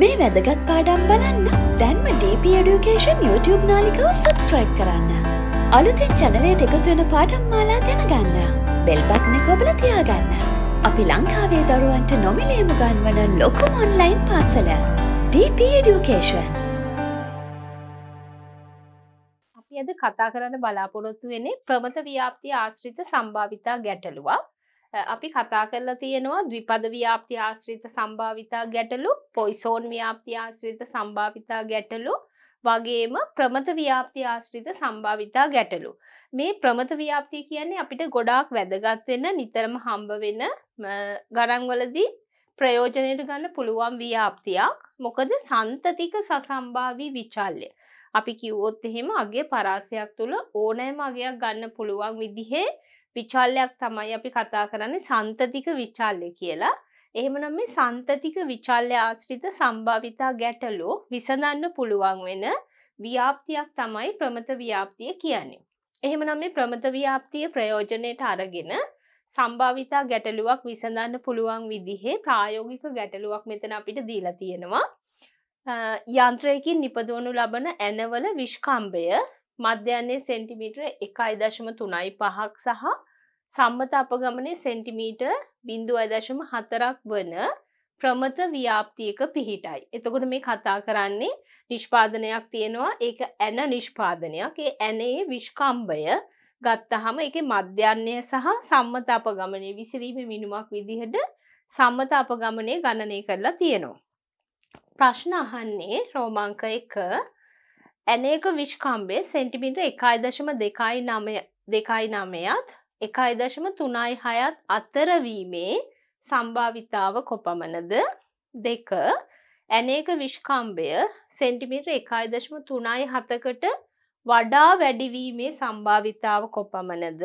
මේ වැදගත් පාඩම් බලන්න දැන්ම DP Education YouTube නාලිකව සබස්ක්‍රයිබ් කරන්න. අලුතෙන් චැනලයට එකතුවෙන පාඩම් මාලා දැනගන්න. බෙල්බත්න කොබල තියාගන්න. අපි ලංකාවේ දරුවන්ට නොමිලේම ගන්වන ලොකුම ඔන්ලයින් පාසල DP Education. අපි අද කතා කරන්න බලාපොරොත්තු වෙන්නේ ප්‍රමත ව්‍යාප්තිය ආශ්‍රිත සම්භාවිතා ගැටලුවක්. අපි කතා කරලා තියෙනවා ද්විපද ව්‍යාප්ති ආශ්‍රිත සම්භාවිතා ගැටලු පොයිසෝන් ව්‍යාප්ති ආශ්‍රිත සම්භාවිතා ගැටලු වගේම ප්‍රමත ව්‍යාප්ති ආශ්‍රිත සම්භාවිතා ගැටලු. මේ ප්‍රමත ව්‍යාප්තිය කියන්නේ අපිට ගොඩාක් වැදගත් වෙන නිතරම හම්බ වෙන ගණන්වලදී ප්‍රයෝජනයට ගන්න පුළුවන් ව්‍යාප්තියක්. මොකද සන්තතික සසම්භාවී විචල්්‍ය. අපි කිව්වොත් එහෙම අගේ පරාසයක් තුළ ඕනෑම අගයක් ගන්න පුළුවන් විදිහේ විචාල්ලයක් තමයි අපි කතා කරන්නේ සන්තතික විචාල්ලය කියලා. එහෙමනම් මේ සන්තතික විචාල්ලය ආශ්‍රිත සම්භාවිතා ගැටලෝ විසඳන්න පුළුවන් වෙන ව්‍යාප්තියක් තමයි ප්‍රමත ව්‍යාප්තිය කියන්නේ. එහෙමනම් මේ ප්‍රමත ව්‍යාප්තිය ප්‍රයෝජනයට අරගෙන සම්භාවිතා ගැටලුවක් විසඳන්න පුළුවන් විදිහේ ප්‍රායෝගික ගැටලුවක් මෙතන අපිට දීලා තියෙනවා. යන්ත්‍රයකින් නිපදවනු ලබන ඇනවල විශ්කම්භය මධ්‍යන්නේ සෙන්ටිමීටර් එකයි දශම තුනයි පහක් සහ සම්මත අපගමනේ සෙන්ටිමීට බිින්දු අදශම හතරක් වන ප්‍රමත ව්‍යාප්තියක පිහිටයි. එතකොට මේ කතා කරන්නේ නිෂ්පාදනයක් තියෙනවා ඒ ඇන නිෂ්පාදනයක් ඒ ඇනේ විශ්කම්භය ගත්තහම එක මධ්‍යන්නේ සහ සම්මත අපගමනය විසිරීම මිනුමක් විදිහට සම්මත අපගමනය ගණනය කරලා තියෙනවා. ප්‍රශ්න අහන්නේ රෝමංක එක ඇනේක විශ්කම්බේ සෙන්ටිමිට එකයි දශම දෙකයි නමය දෙකයි නමයත් එකයි දශම තුනයි හයත් අතරවීමේ සම්භාවිතාව කොපමණද දෙක ඇනේක විශ්කම්බය සෙන්ටිමිට එකයි දශම තුනයි හතකට වඩා වැඩිවීමේ සම්භාවිතාව කොපමණද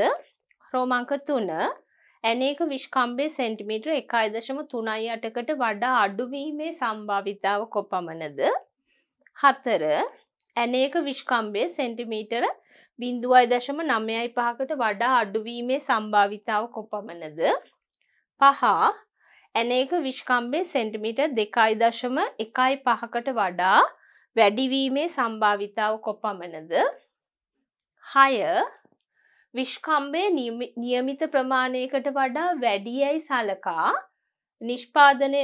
රෝමංක තුන ඇනේක විශ්කම්බේ සෙන්ටිමිට එකයි දශම තුනයි අටකට වඩා අඩුවීමේ සම්භාවිතාව කොපමණද හතර ඇනේක විශ්කම්බය සෙන්ටිමීටර බිින්දුවයි දශම නමයයි පහකට වඩා අඩුවීමේ සම්භාවිතාව කොපමනද පහ ඇනේක විශ්කම්බේ සෙන්ටිමිට දෙකයි දශම එකයි පහකට වඩා වැඩිවීමේ සම්භාවිතාව කොපමනද හය විශ්කම්බේ නියමිත ප්‍රමාණයකට වඩා වැඩියයි සලකා නිෂ්පාදනය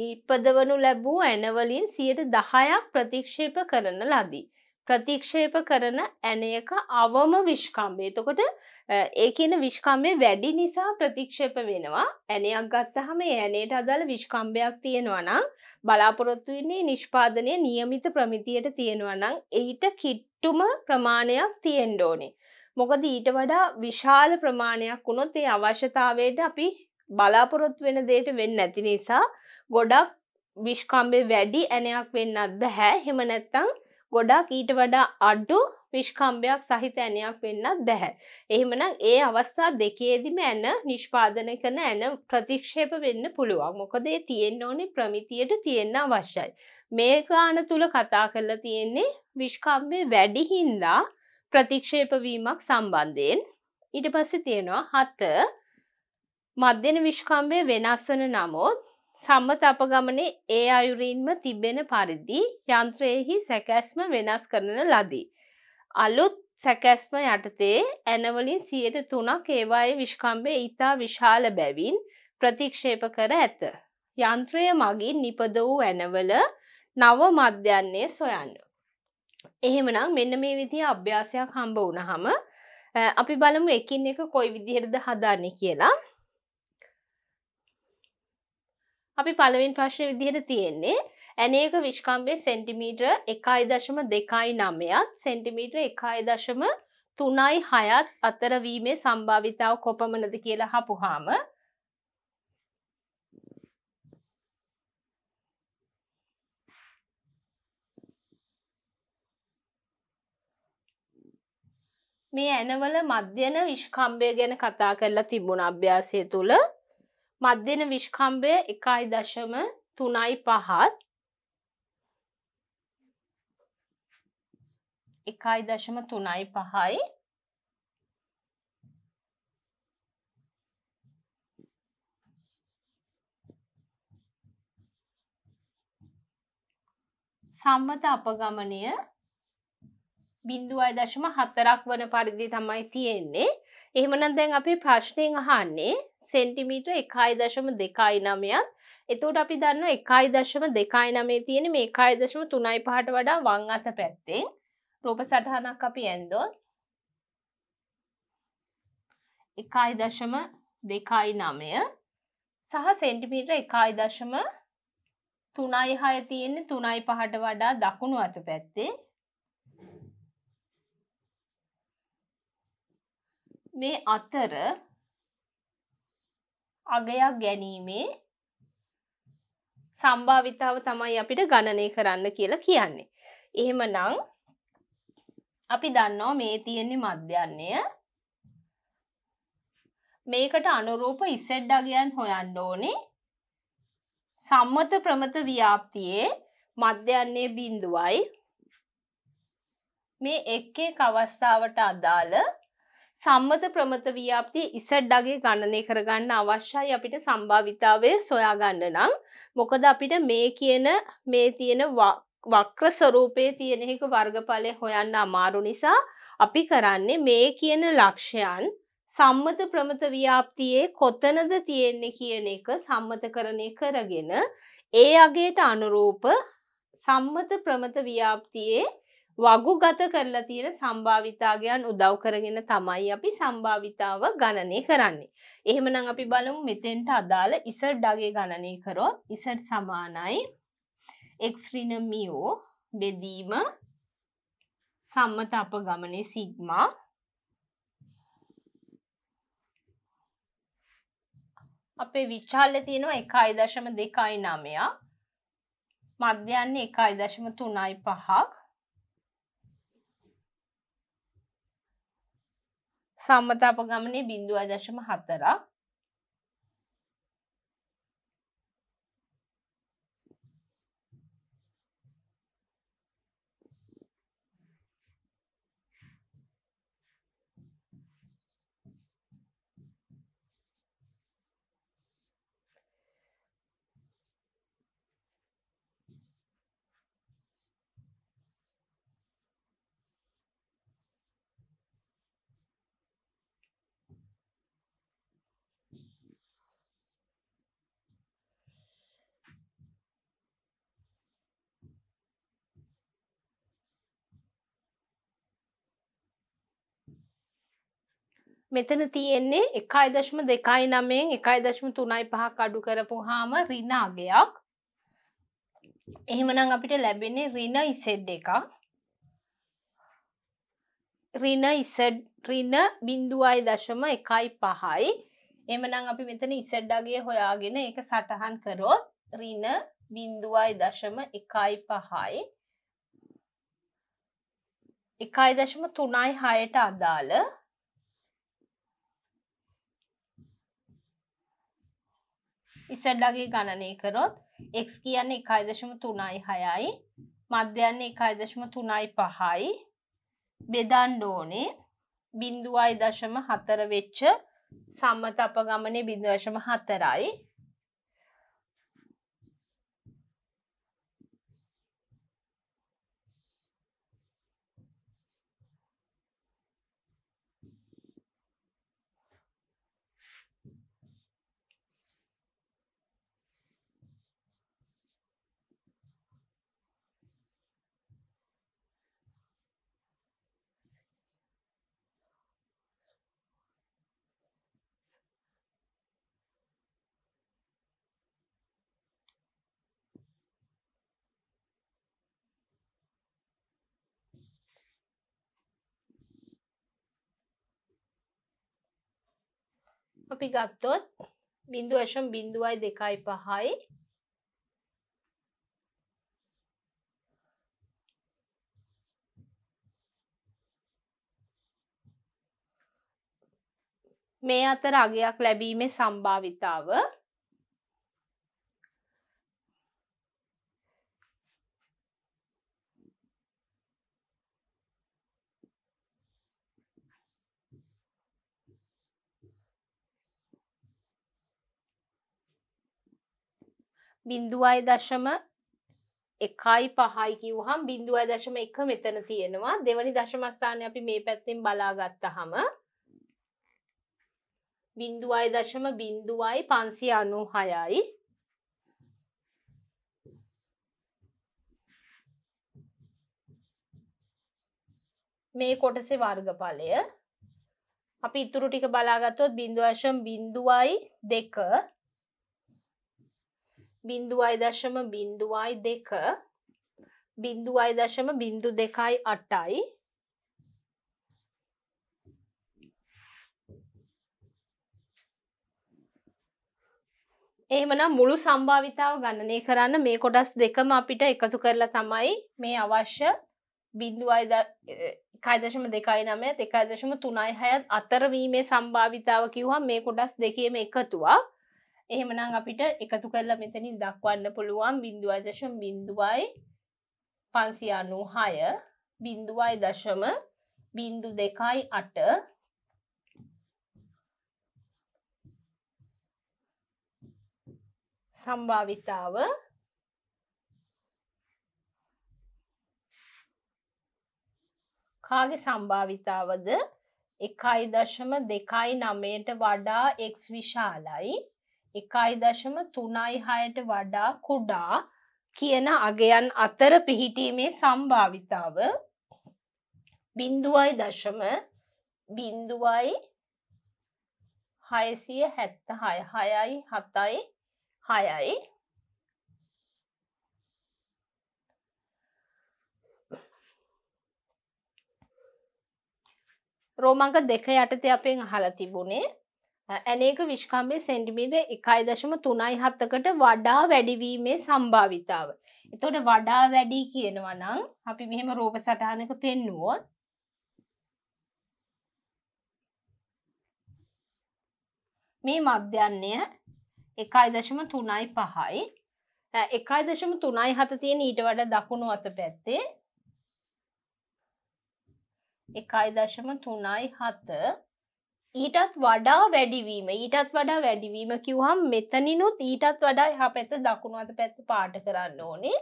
නිපදවනු ලැබූ ඇනවලින් සියට දහයක් ප්‍රතික්ෂේප කරන ලදී. ප්‍රතික්ෂේප කරන ඇනයක අවම විශ්කම්බේ තකොට ඒ කියන විශ්කම්බේ වැඩි නිසා ප්‍රතික්ෂේප වෙනවා ඇනයක් ගත්තහම ඇනයට අදාළ විශ්කම්බයක් තියෙනවනම් බලාපොරොත්තු වෙන්නේ නිෂ්පාදනය නියමිත ප්‍රමිතියට තියෙනවනම් එයිට කිට්ටුම ප්‍රමාණයක් තියෙන්ඩෝනේ. මොකද ඊට වඩා විශාල ප්‍රමාණයක් වුණොත් ඒ අවශ්‍යතාවයට අපි බලාපොරොත් වෙන දේට වෙන්න ඇති නිසා ගොඩක් විශ්කම්බේ වැඩි ඇනයක් වෙන්නත් බැහැ හෙම නැත්තං ගොඩක් ඊට වඩා අඩ්ඩු විශ්කම්භයක් සහිත ඇනයක් වෙන්නත් බැහැ. එහෙමනම් ඒ අවස්සා දෙකේදිම ඇන නිෂ්පාදන කන ඇන ප්‍රතික්ෂේප වෙන්න පුළුවන් මොකද ඒ තියෙන් ඕනේ ප්‍රමිතියට තියෙන්න අවශ්‍යයි. මේ ගාන තුළ කතා කරලා තියෙන්නේ විශ්කම්භය වැඩිහින්දා ප්‍රතික්ෂේපවීමක් සම්බන්ධයෙන් ඊට පස්සේ තියෙනවා හත මධ්‍යන විශ්කම්භය වෙනස් වන නමුත් සම්මත අපගමනේ ඒ අයුරින්ම තිබෙන පරිදි යන්ත්‍රයෙහි සැකැස්ම වෙනස් කරන ලදී. අලුත් සැකැස්ම යටතේ ඇනවලින් සියයට තුනක් ඒවායේ විශ්කම්භය ඉතා විශාල බැවින් ප්‍රතික්ෂේප කර ඇත. යන්ත්‍රය මගින් නිපද වූ ඇනවල නව මධ්‍යන්නේ සොයන්න. එහෙමනම් මෙන්න මේ විදි අභ්‍යාසයක් හම්බ වනහම අපි බලමු එකින් එක කොයි විදිහරද හදාන්නේ කියලා අපි පළවෙන් ප්‍රශ්න විදිහට තියෙන්නේ ඇනේක විශ්කම්බේ සෙන්ටිමීට්‍ර එකයි දශම දෙකයි නම්මයත් සෙන්ටිමීට්‍ර එකයි දශම තුනයි හයත් අතරවීමේ සම්භාවිතාව කොපමනද කියලා හපුහාම මේ ඇනවල මධ්‍යන විශ්කම්බය ගැන කතා කරලා තිබුණ අභ්‍යාසය තුළ මධ්‍යන විශ්කම්භය එකයි දශම තුනයි පහත් එකයි දශම තුනයි පහයි සම්මත අපගමනය බිින්දුවයි දශම හතරක් වන පරිදි තමයි තියෙන්නේ එහෙමන දැන් අපි ප්‍රශ්නයෙන් අහන්නේ සෙන්ටිමීට එකයි දශම දෙකයි නමයත් එතෝට අපි දන්න එකයි දශම දෙකයි නමේ තියෙන මේ එකයි දශම තුනයි පහට වඩා වං අත පැත්තේ රූප සටහනක් අපි ඇන්දොත් එකයි දශම දෙකයි නමය සහ සෙන්ටිමීට එකයි දශම තුනයි හය තියෙන්නේ තුනයි පහට වඩා දකුණු අත පැත්තේ මේ අතර අගයක් ගැනීමේ සම්භාවිතාව තමයි අපිට ගණනය කරන්න කියලා කියන්නේ. එහෙම නං අපි දන්නෝ මේ තියෙන්නේ මධ්‍යන්නේය මේකට අනුරූප ඉසෙඩ් අගයන් හොයන්න ඕනේ සම්මත ප්‍රමත ව්‍යාප්තියේ මධ්‍යන්නේ බිඳුවයි මේ එක් එක් අවස්ථාවට අදාළ සම්මත ප්‍රමත ව්‍යාප්තිය ඉසඩ්ඩගේ ගණනය කරගන්න අවශ්‍යයි අපිට සම්භාවිතාවය සොයාගන්න නම් මොකද අපිට මේ කියන මේ තියෙන වක්්‍ර ස්වරූපය තියෙනෙක වර්ගඵලය හොයන්න අමාරු නිසා අපි කරන්නේ මේ කියන ලක්ෂයන් සම්මත ප්‍රමත ව්‍යාප්තියේ කොතනද තියෙන්නේ කියන එක සම්මතකරණය කරගෙන ඒ අගේට අනුරූප සම්මත ප්‍රමත ව්‍යාප්තියේ වගුගත කරලා තියෙන සම්භාවිතාගයන් උදව් කරගෙන තමයි අපි සම්භාවිතාව ගණනය කරන්නේ. එහෙමනම් අපි බලමු මෙතෙන්ට අදාළ ඉසඩ් ඩගේ ගණනය කරොත් ඉසඩ් සමානයි x ඍණ මියෝ බෙදීම සම්මත අපගමනේ සිග්මා අපේ විචාල්ල තියෙනවා එකයි දශම දෙකයි නමයක් මධ්‍යන්නේ එකයි දශම තුනයි පහක් සම්මත අපගමනේ බිඳුව දශම හතරක් මෙතන තියෙන්නේ එකයි දශම දෙකයි නමෙන් එකයි දශම තුනයි පහක් අඩු කරපු හාම රිනාගයක් එහෙමනම් අපිට ලැබෙන්නේ රින ඉසෙඩ් එක රින ඉසඩ් රින බින්දුවයි දශම එකයි පහයි එමනම් අපි මෙතන ඉසඩ්ඩගේ හොයාගෙන එක සටහන් කරොත් රින බින්දුවයි දශම එකයි පහයි එකයි දශම තුනයි හයට අදාළ ඉසඩ්ඩගේ ගණනය කරොත් එක් කියන්න එකයි දශම තුනයි හයයි මධ්‍යයන්න එකයි දශම තුනයි පහයි බෙදන්්ඩෝනේ බින්දුවයි දශම හතර වෙච්ච සම්මත අප ගමනේ බිදවශම හතරයි අපි ගත්තොත් බිඳු ඇශම් බිඳුවයි දෙකයි පහයි මේ අතර අගයක් ලැබීමේ සම්භාවිතාව බිින්දුවයි දශම එකයි පහයි කිව්හම් බිින්දුව දශම එක මෙතන තියෙනවා දෙවනි දශමස්ථානය අපි මේ පැත්තෙන් බලාගත්ත හම බිින්දුවයි දශම බිින්දුවයි පන්සි අනු හයයි මේ කොටසේ වර්ගඵලය අපි ඉතුරු ටික බලාගත්තොත් බිින්දුවශම් බිින්දුවයි දෙක බිින්දුවයි දශම බිින්දුවයි දෙක බිින්දුවයි දශම බිින්දු දෙකයි අටයි එහෙමනම් මුළු සම්භාවිතාව ගණනය කරන්න මේ කොටස් දෙකම අපිට එකතු කරලා තමයි මේ අවශ්‍ය බිින්දු අයිද කයිදශම දෙකයි නමය එකයිදශම තුනයි හැත් අතරවීමේ සම්භාවිතාව කිව්වා මේ කොටස් දෙකේම එකතුවා එහෙමනම් අපිට එකතු කරලා මෙතනින් දක්වන්න පුළුවන් බිින්දුවයි දශම් බිින්දුවයි පන්සි අනු හය බිින්දුවයි දශම බිින්දු දෙකයි අට සම්භාවිතාව කාගේ සම්භාවිතාවද එකයි දශම දෙකයි නමයට වඩා එක් විශාලයි එකයි දශම තුනයි හයට වඩා කුඩා කියන අගයන් අතර පිහිටීමේ සම්භාවිතාව බින්දුවයි දශම බින්දුවයි හයසිය හැත්ත හය හයයි හතයි හයයි රෝමංක දෙක යටතේ අපෙන් අහලා තිබුණේ ඇනේක විශ්කම්බේ සෙන්ටිමීට එකයි දශම තුනයි හත්තකට වඩා වැඩිවීමේ සම්භාවිතාව. එතොට වඩා වැඩි කියනවනං අපි මෙහෙම රෝප සටහනක පෙන්නුවොත්. මේ මධ්‍යන්නය එකයි දශම තුනයි පහයි එකයි දශම තුනයි හත තියෙන ඊට වඩ දකුණු අත පැත්තේ එකයි දශම තුනයි හත ඊටත් වඩා වැඩිවීම ඊටත් වඩා වැඩිවීම කිව්හම් මෙතනිනුත් ඊටත් වඩා එහා පැත්ත දකුණු අත පැත්ත පාට කරන්න ඕනේ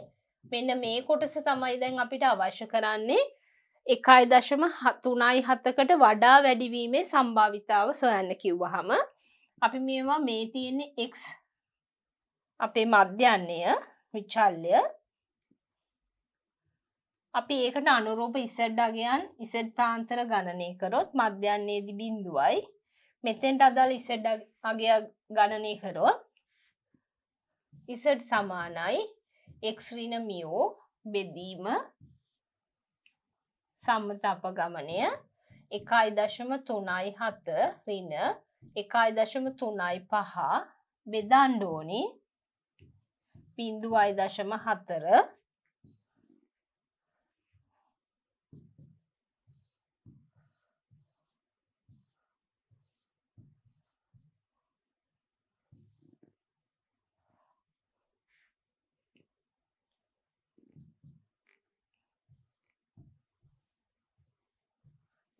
මෙන්න මේ කොටස තමයි දැන් අපිට අවශ්‍ය කරන්නේ එකයි දශම හතුනයි හත්තකට වඩා වැඩිවීමේ සම්භාවිතාව සොයන්න කිව්වහම අපි මේවා මේ තියෙන්නේ එක් අපේ මධ්‍යන්නේය විචල්ලය අපි ඒකට අනුරූප ඉසඩ් අගයන් ඉසඩ් ප්‍රාන්තර ගණනය කරොත් මධ්‍යන්නේදී බිඳුවයි මෙතෙන්ට අදාළ ඉසඩ් අගය ගණනය කරොත් ඉසඩ් සමානයි එක්්‍රීන මියෝ බෙදීම සම්මත අපගමනය එකයි දශම තුනයි හත රින එකයි දශම තුනයි පහ බෙදන්ඩෝනි පින්දුවයි දශම හතර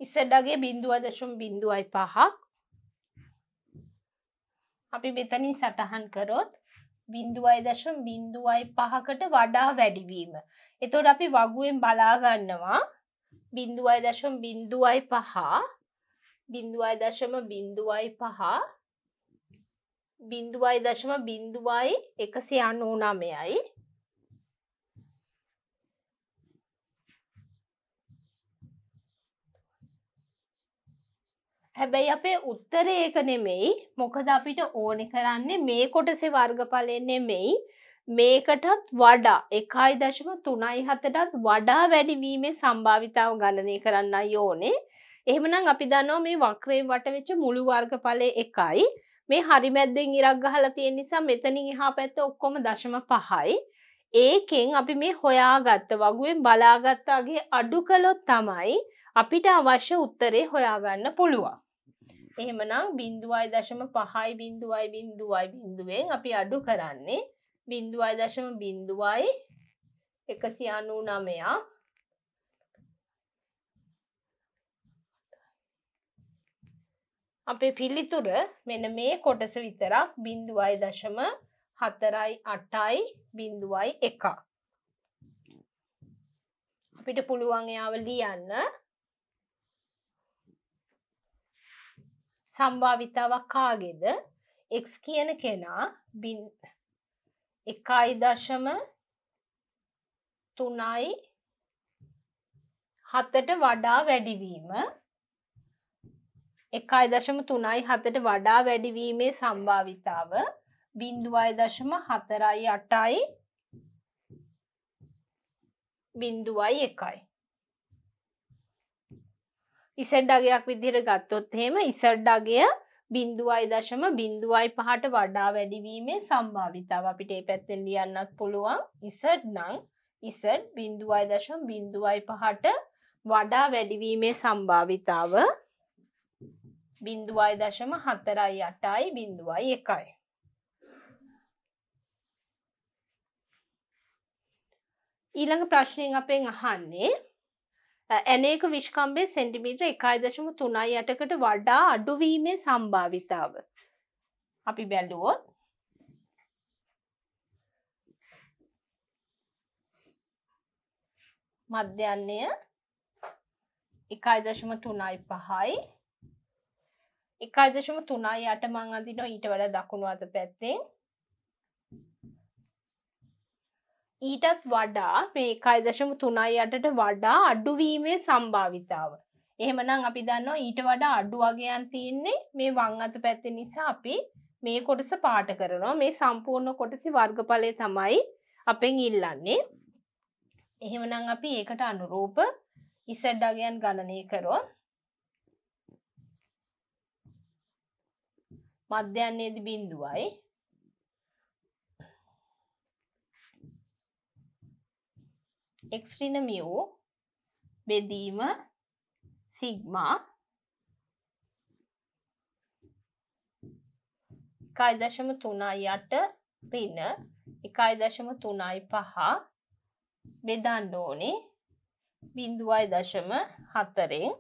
ඉස්සඩගේ බිින්දුව දශුම් බිින්දුවයි පහක් අපි මෙතනින් සටහන් කරොත් බිින්දුවයි දශම් බිින්දුවයි පහකට වඩා වැඩිවීම. එතොට අපි වගුවෙන් බලාගන්නවා බිින්දුවයි දශම් බිින්දුවයි පහ බිින්දුවයි දශම බිින්දුවයි පහ බිින්දුවයි දශම බිින්දුවයි එකසි අනූනමයයි හැබැයි අපේ උත්තරේ ඒක නෙමෙයි. මොකද අපිට ඕනේ කරන්නේ මේ කොටසේ වර්ගඵලය නෙමෙයි. මේකටත් වඩා 1.37ටත් වඩා වැඩි වීමේ සම්භාවිතාව ගණනය කරන්නයි ඕනේ. එහෙමනම් අපි දන්නවා මේ වක්‍රයෙන් වට වෙච්ච මුළු වර්ගඵලය එකයි. මේ හරිමැද්දෙන් ඉරක් ගහලා තියෙන නිසා මෙතනින් එහා පැත්ත ඔක්කොම දශම පහයි. ඒකෙන් අපි මේ හොයාගත්ත වගුවෙන් බලාගත්තාගේ අඩු කළොත් තමයි අපිට අවශ්‍ය උත්තරේ හොයාගන්න පුළුවන්. එහෙමනම් බින්දුවයි දශම පහයි බින්දුවයි බින්දුවයි බින්දුවෙන් අපි අඩු කරන්නේ බින්දුවයි දශම බින්දුවයි එකසි අනු නමයක් අපේ පිළිතුර මෙන මේ කොටස විතරක් බින්දුවයි දශම හතරයි අටයි බින්දුවයි එකක්. අපිට පුළුවන් එයාව ලියන්න සම්භාවිතාවක් කාගෙද x කියන කෙනා බින් එකයි දශම තුනයි හතට වඩා වැඩිවීම එකයි දශම තුනයි හතට වඩා වැඩිවීමේ සම්භාවිතාව බින්දුවයි දශම හතරයි අටයි බින්දුවයි එකයි ඉසඩ් අගයක් විදිහට ගත්තොත් එහෙම ඉසඩ් අගය බින්දුවයි දශම බින්දුවයි පහට වඩා වැඩිවීමේ සම්භාවිතාව අපිට ඒ පැත්තෙන් ලියන්නත් පුළුවන් ඉසඩ් නං ඉසඩ් බින්දුවයි දශම් බින්දුවයි පහට වඩා වැඩිවීමේ සම්භාවිතාව බින්දුවයි දශම හතරයි අටයි බින්දුවයි එකයි. ඊළඟ ප්‍රශ්නයෙන් අපෙන් අහන්නේ ඇනේක විශ්කම්බය සෙන්ටිමීට්‍ර එකයි දශම තුනයි යටකට වඩා අඩුවීමේ සම්භාවිතාව. අපි බැලුවොත් මධ්‍යන්නේය එකයි දශම තුනයි පහයි එකයි දශම තුනයි අට මං අදිනෝ ඊට වඩ දකුණු අත පැත්තෙන් ඊටත් වඩා මේ කයිදශම තුනයි යටට වඩා අඩුවීමේ සම්භාවිතාව. එහෙමනම් අපි දන්නවා ඊට වඩා අඩු වගයන් තියෙන්නේ මේ වං අත පැත්ත නිසා අපි මේ කොටස පාට කරනවා මේ සම්පූර්ණ කොටසි වර්ගඵලය තමයි අපෙන් ඉල්ලන්නේ. එහෙමනම් අපි ඒකට අනුරූප ඉසඩ් අගයන් ගණනය කරොත් මධ්‍යන්නේද බින්දුවයි එක්ස්රින මියෝ බෙදීම සිග්මා එකයි දශම තුනයි අට රින එකයි දශම තුනයි පහ බෙදන්න ඕනේ බිඳුවයි දශම හතරෙන්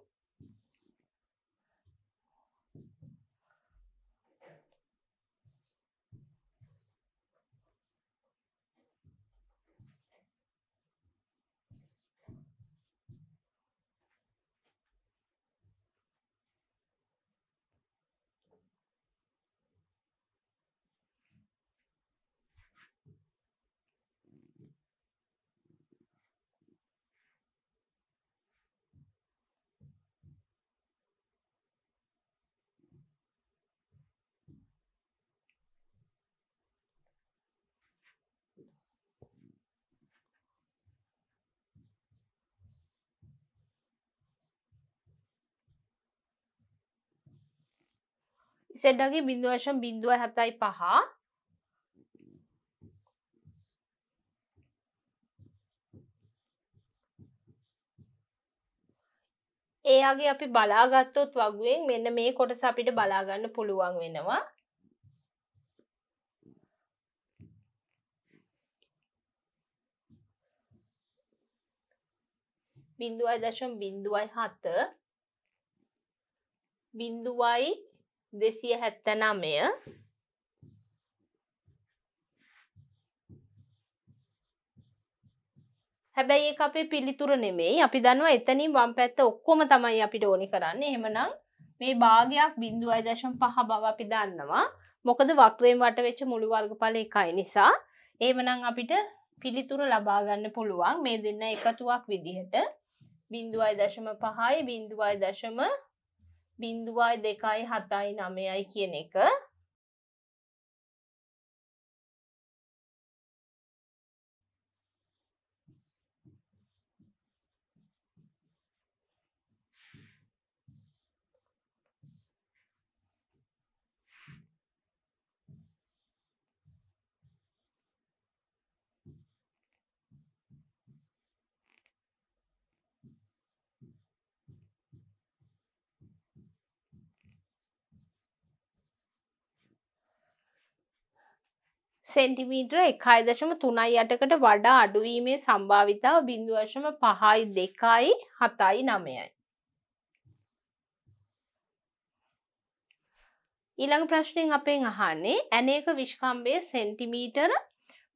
ඉසෙඩ්ඩගේ බිඳුව වශයෙන් බිඳුව හැතයි පහ ඒයාගේ අපි බලාගත්තොත් වගුවෙන් මෙන්න මේ කොටස අපිට බලාගන්න පුළුවන් වෙනවා බිඳුවයි දශම් බිඳුවයි හත බිඳුවයි දෙසිය හැත්ත නමය හැබැයි ඒක අපේ පිළිතුර නෙමෙයි අපි දන්නවා එතනින් වම් පැත්ත ඔක්කොම තමයි අපිට ඕනි කරන්නේ එහෙමනම් මේ භාගයක් බිඳු අයදශම් පහ බව අපි දන්නවා මොකද වක්වෙන් වට වෙච්ච මුළු වර්ගඵල එකයි නිසා එහෙමනම් අපිට පිළිතුර ලබා ගන්න පුළුවන් මේ දෙන්න එකතුවක් විදිහට බිඳු අයදශම පහයි බිඳු අයදශම බින්දුවයි දෙකයි හතයි නමයයි කියන එක සෙන්ටිමීට්‍ර එකයි දශම තුනයි යටකට වඩා අඩුවීමේ සම්භාවිතාව බිඳුවශම පහයි දෙකයි හතයි නමයයි. ඊළඟ ප්‍රශ්නයෙන් අපෙන් අහන්නේ ඇනේක විශ්කම්බේ සෙන්ටිමීටර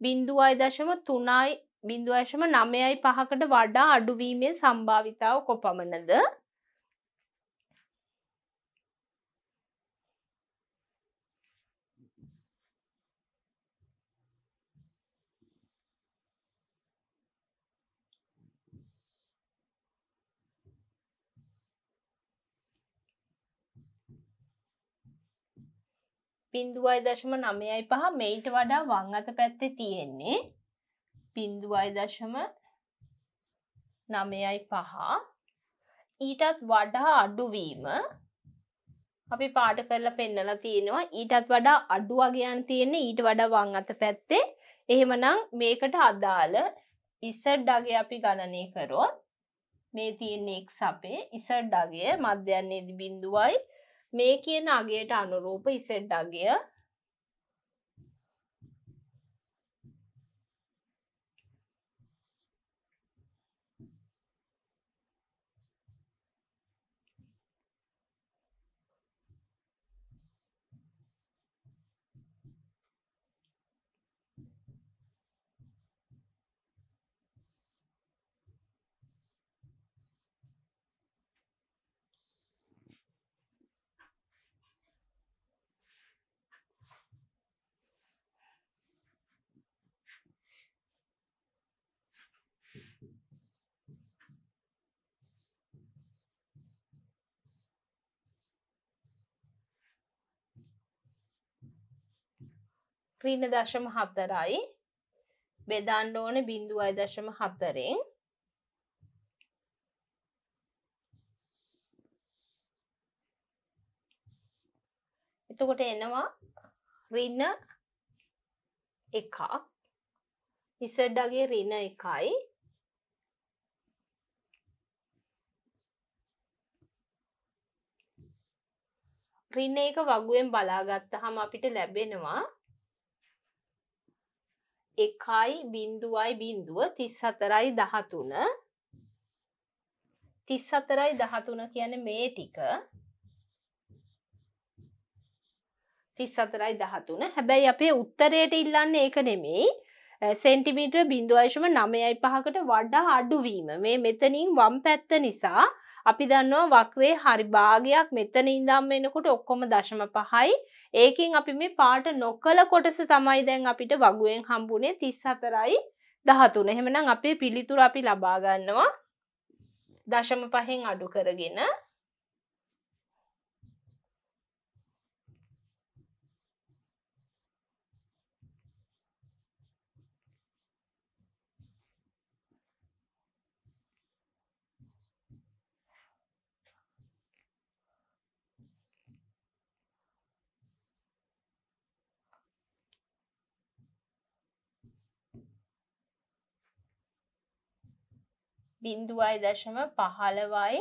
බිින්දුවයි දශම තුනයි බිින්දුවශම නමයයි පහකට වඩා අඩුවීමේ සම්භාවිතාව කොපමණද බින්දුවයි දශම නමයයි පහ මෙයිට වඩා වං අත පැත්තේ තියෙන්නේ බින්දුවයි දශම නමයයි පහ ඊටත් වඩා අඩුවීම අපි පාට කරලා පෙන්නලා තියෙනවා ඊටත් වඩා අඩු වගයන් තියෙන්නේ ඊට වඩා වං අත පැත්තේ එහෙමනම් මේකට අදාළ ඉසඩ් අගය අපි ගණනය කරොත් මේ තියෙන්නේ x අපේ ඉසඩ් අගය මධ්‍යයන්නේදී බිඳුවයි මේ කියන අගයට අනුරූප ඉසෙඩ් අගය ක්‍රීන දශම හතරයි බෙදන්න ඕන බිින්දු අයි දශම හතරෙන් එතකොට එනවා රින්න එකක් ඉසඩ්ඩගේ රින එකයි රින්න එක වගුවෙන් බලාගත්තහම අපිට ලැබෙනවා එකයි බින්දුවයි බින්දුව තිස් හතරයි දහතුන තිස් හතරයි දහතුන කියන මේ ටික තිස් හතරයි දහතුන හැබැයි අපේ උත්තරයට ඉල්ලන්න ඒක නෙමෙයි සෙන්ටිමිට්‍ර බිඳු අයිශම නමයයි පහකට වඩා අඩුවීම මේ මෙතනින් වම් පැත්ත නිසා අපි දන්නවා වක්‍රේ හරි භාගයක් මෙතන ඉඳම් එනකොට ඔක්කොම දශම පහයි. ඒකින් අපි මේ පාට නොකල කොටස තමයි දැන් අපිට වගුවෙන් හම්බුනේ 34යි 13. එහෙමනම් අපේ පිළිතුර අපි ලබා ගන්නවා දශම පහෙන් අඩු කරගෙන බින්දුවයි දශම පහළවයි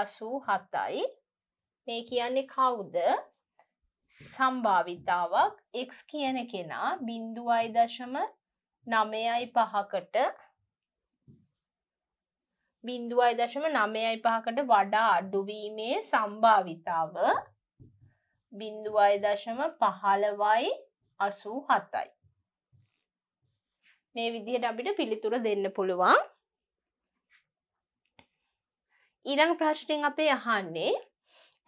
අසූ හතයි මේ කියන්නේ කවුද සම්භාවිතාවක් එක් කියන කෙනා බින්දුවයි දශම නමයයි පහකට බින්දුවයි දශම නමයයි පහකට වඩා අඩුවීමේ සම්භාවිතාව බින්දුවයි දශම පහළවයි අසූ හතයි. මේ විදිහට අපිට පිළිතුර දෙන්න පුළුවන්. ඊළඟ ප්‍රශ්ටෙන් අපේ අහන්නේ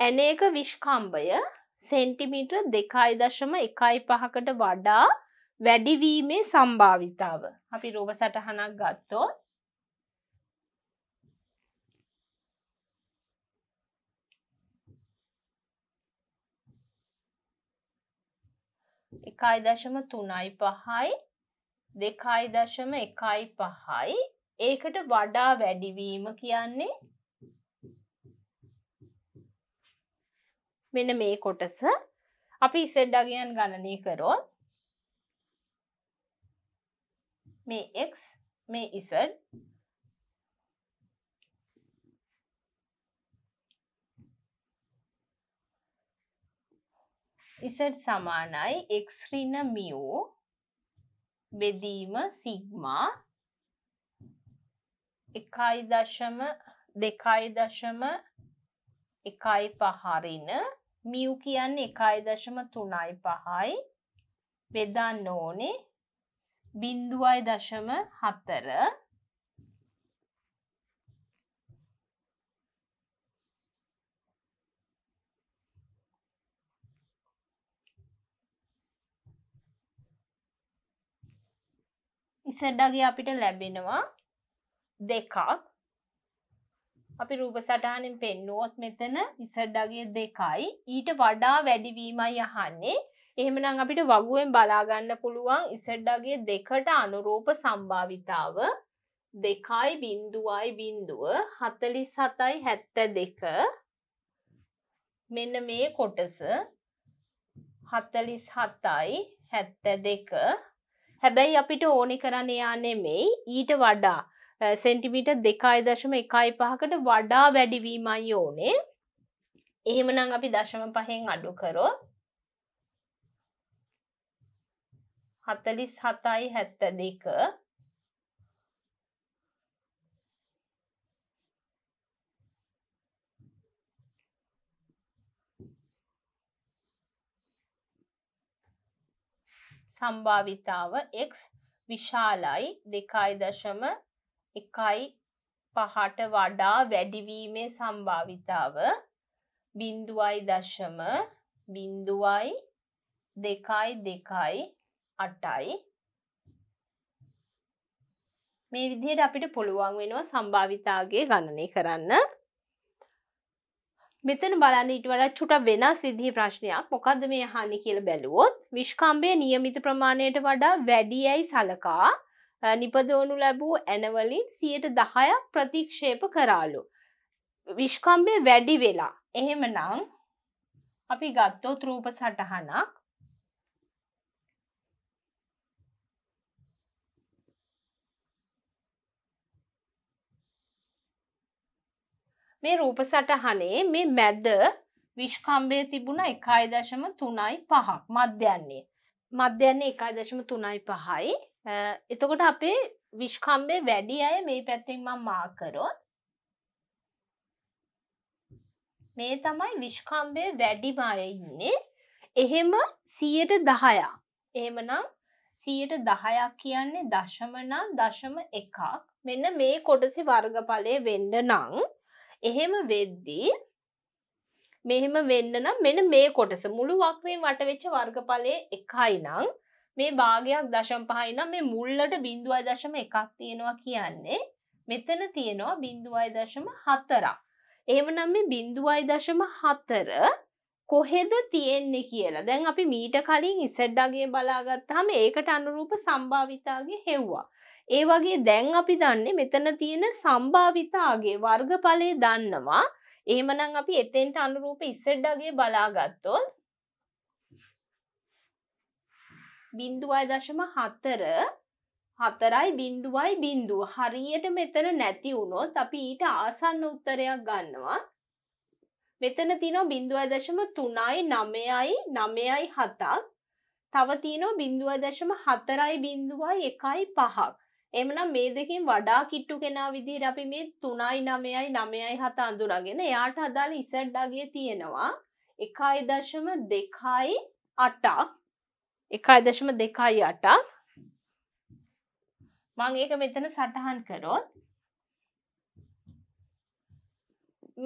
ඇනේක විශ්කම්භය සෙන්ටිමිට දෙකයි දශම එකයි පහකට වඩා වැඩිවීමේ සම්භාවිතාව. අපි රෝග සටහනක් ගත්තෝ. එකයි දශම තුනයි පහයි දෙකයි දශම එකයි පහයි ඒකට වඩා වැඩිවීම කියන්නේ මෙන මේ කොටස අපි ඉසෙඩ් අගයන් ගණනය කරොත් මේ එක් මේ ඉසඩ් ඉසඩ් සමානයි එක්රින මියෝ බෙදීම සිග්මා එකයි දශම දෙකයි දශම එකයි පහරින මියු කියන්නේ එකයි දශම තුනයි පහයි බෙදන්න ඕනේ බින්දුවයි දශම හතර ඉසඩගේ අපිට ලැබෙනවා දෙකක් අපි රූප සටහනෙන් පෙන්නුවොත් මෙතන ඉසඩ්ඩගේ දෙකයි ඊට වඩා වැඩිවීමයි යහන්නේ එහෙමනම් අපිට වගුවෙන් බලාගන්න පුළුවන් ඉසඩ්ඩගේ දෙකට අනුරූප සම්භාවිතාව දෙකයි බින්දුවයි බින්දුව හතලි සතයි හැත්ත දෙක මෙන්න මේ කොටස හතලිස් හතයි හැත්ත දෙක හැබැයි අපිට ඕනෙ කරන්න යා නෙමෙයි ඊට වඩා සෙන්ටිමිට දෙකායි දශම එකයි පහකට වඩා වැඩිවීමයි ඕනේ එහෙමනම් අපි දශම පහෙන් අඩු කරොත් හතලිස් හතයි හැත්ත දෙක සම්භාවිතාව x විශාලයි දෙකයි දශම එකයි පහට වඩා වැඩිවීමේ සම්භාවිතාව බින්දුවයි දශම බින්දුවයි දෙකයි දෙකයි අටයි මේ විදිහට අපිට පුළුවන් වෙනවා සම්භාවිතාගේ ගණනය කරන්න මෙතන බලන්න ඊට වඩා චුට වෙනස් ඉදිහි ප්‍රශ්නයක් මොකද්ද මේ අහන්නේ කියලා බැලුවොත් විෂ්කම්භයේ નિયમિત ප්‍රමාණයට වඩා වැඩි යයි සලකා නිපදෝනු ලැබූ ඇනවලින් සියට දහයක් ප්‍රතික්ෂේප කරාලු. විශ්කම්බය වැඩි වෙලා එහෙම නං අපි ගත්තෝ ත්‍රූප සටහනක් මේ රූප සටහනේ මේ මැද විශ්කම්බය තිබුණ එකයි දශම තුනයි පහක් මධ්‍යන්නේ මධ්‍යන්නේ එකයි දශම තුනයි පහයි එතකොට අපේ විශ්කම්බේ වැඩි අය මේ පැත්තෙන් මම මාකරොත් මේ තමයි විශ්කම්බේ වැඩිම අය ඉන්නේ එහෙම සියට දහයක් එහෙමනම් සියට දහයක් කියන්නේ දශමනම් දශම එකක් මෙන්න මේ කොටසි වර්ගඵලය වෙන්ඩ නං එහෙම වෙද්දී මෙහෙම වෙන්න නම් මෙන මේ කොටස මුළු වක්වෙන් වටවෙච්ච වර්ගඵලය එකයි නං මේ භාගයක් දශම් පහයි නම් මේ මුල්ලට බිඳුවයි දශම එකක් තියෙනවා කියන්නේ මෙතන තියෙනවා බිඳුවයි දශම හතරක්. එහෙමනම් මේ බිඳුවයි දශම හතර කොහෙද තියෙන්නේ කියලා. දැන් අපි මීට කලින් ඉසඩ්ඩගේ බලාගත්තාම ඒකට අනුරූප සම්භාවිතාගේ හෙව්වා. ඒ වගේ දැන් අපි දන්නේ මෙතන තියෙන සම්භාවිතාගේ වර්ගඵලය දන්නවා. එහෙමනම් අපි එතෙන්ට අනුරූප ඉසඩ්ඩගේ බලාගත්තොත් බින්දුවයි දශම හත්තර හතරයි බින්දුවයි බින්දුව හරියට මෙතන නැති වුණොත් අපි ඊට ආසන්න උත්තරයක් ගන්නවා මෙතන තිනෝ බින්දුවයි දශම තුනයි නමයයි නමයයි හතක් තව තිනෝ බින්දුවයි දශම හතරයි බින්දුවයි එකයි පහක් එමනම් මේ දෙකෙන් වඩා කිට්ටු කෙනා විදිහට අපි මේ 3යි 9යි 9යි 7 අඳුරගෙන එයාට අදාළ ඉසඩ්ඩාගේ තියෙනවා 1.2යි 8ක් එකයි දශම දෙකයි අටක් මං ඒක මෙතන සටහන් කරොත්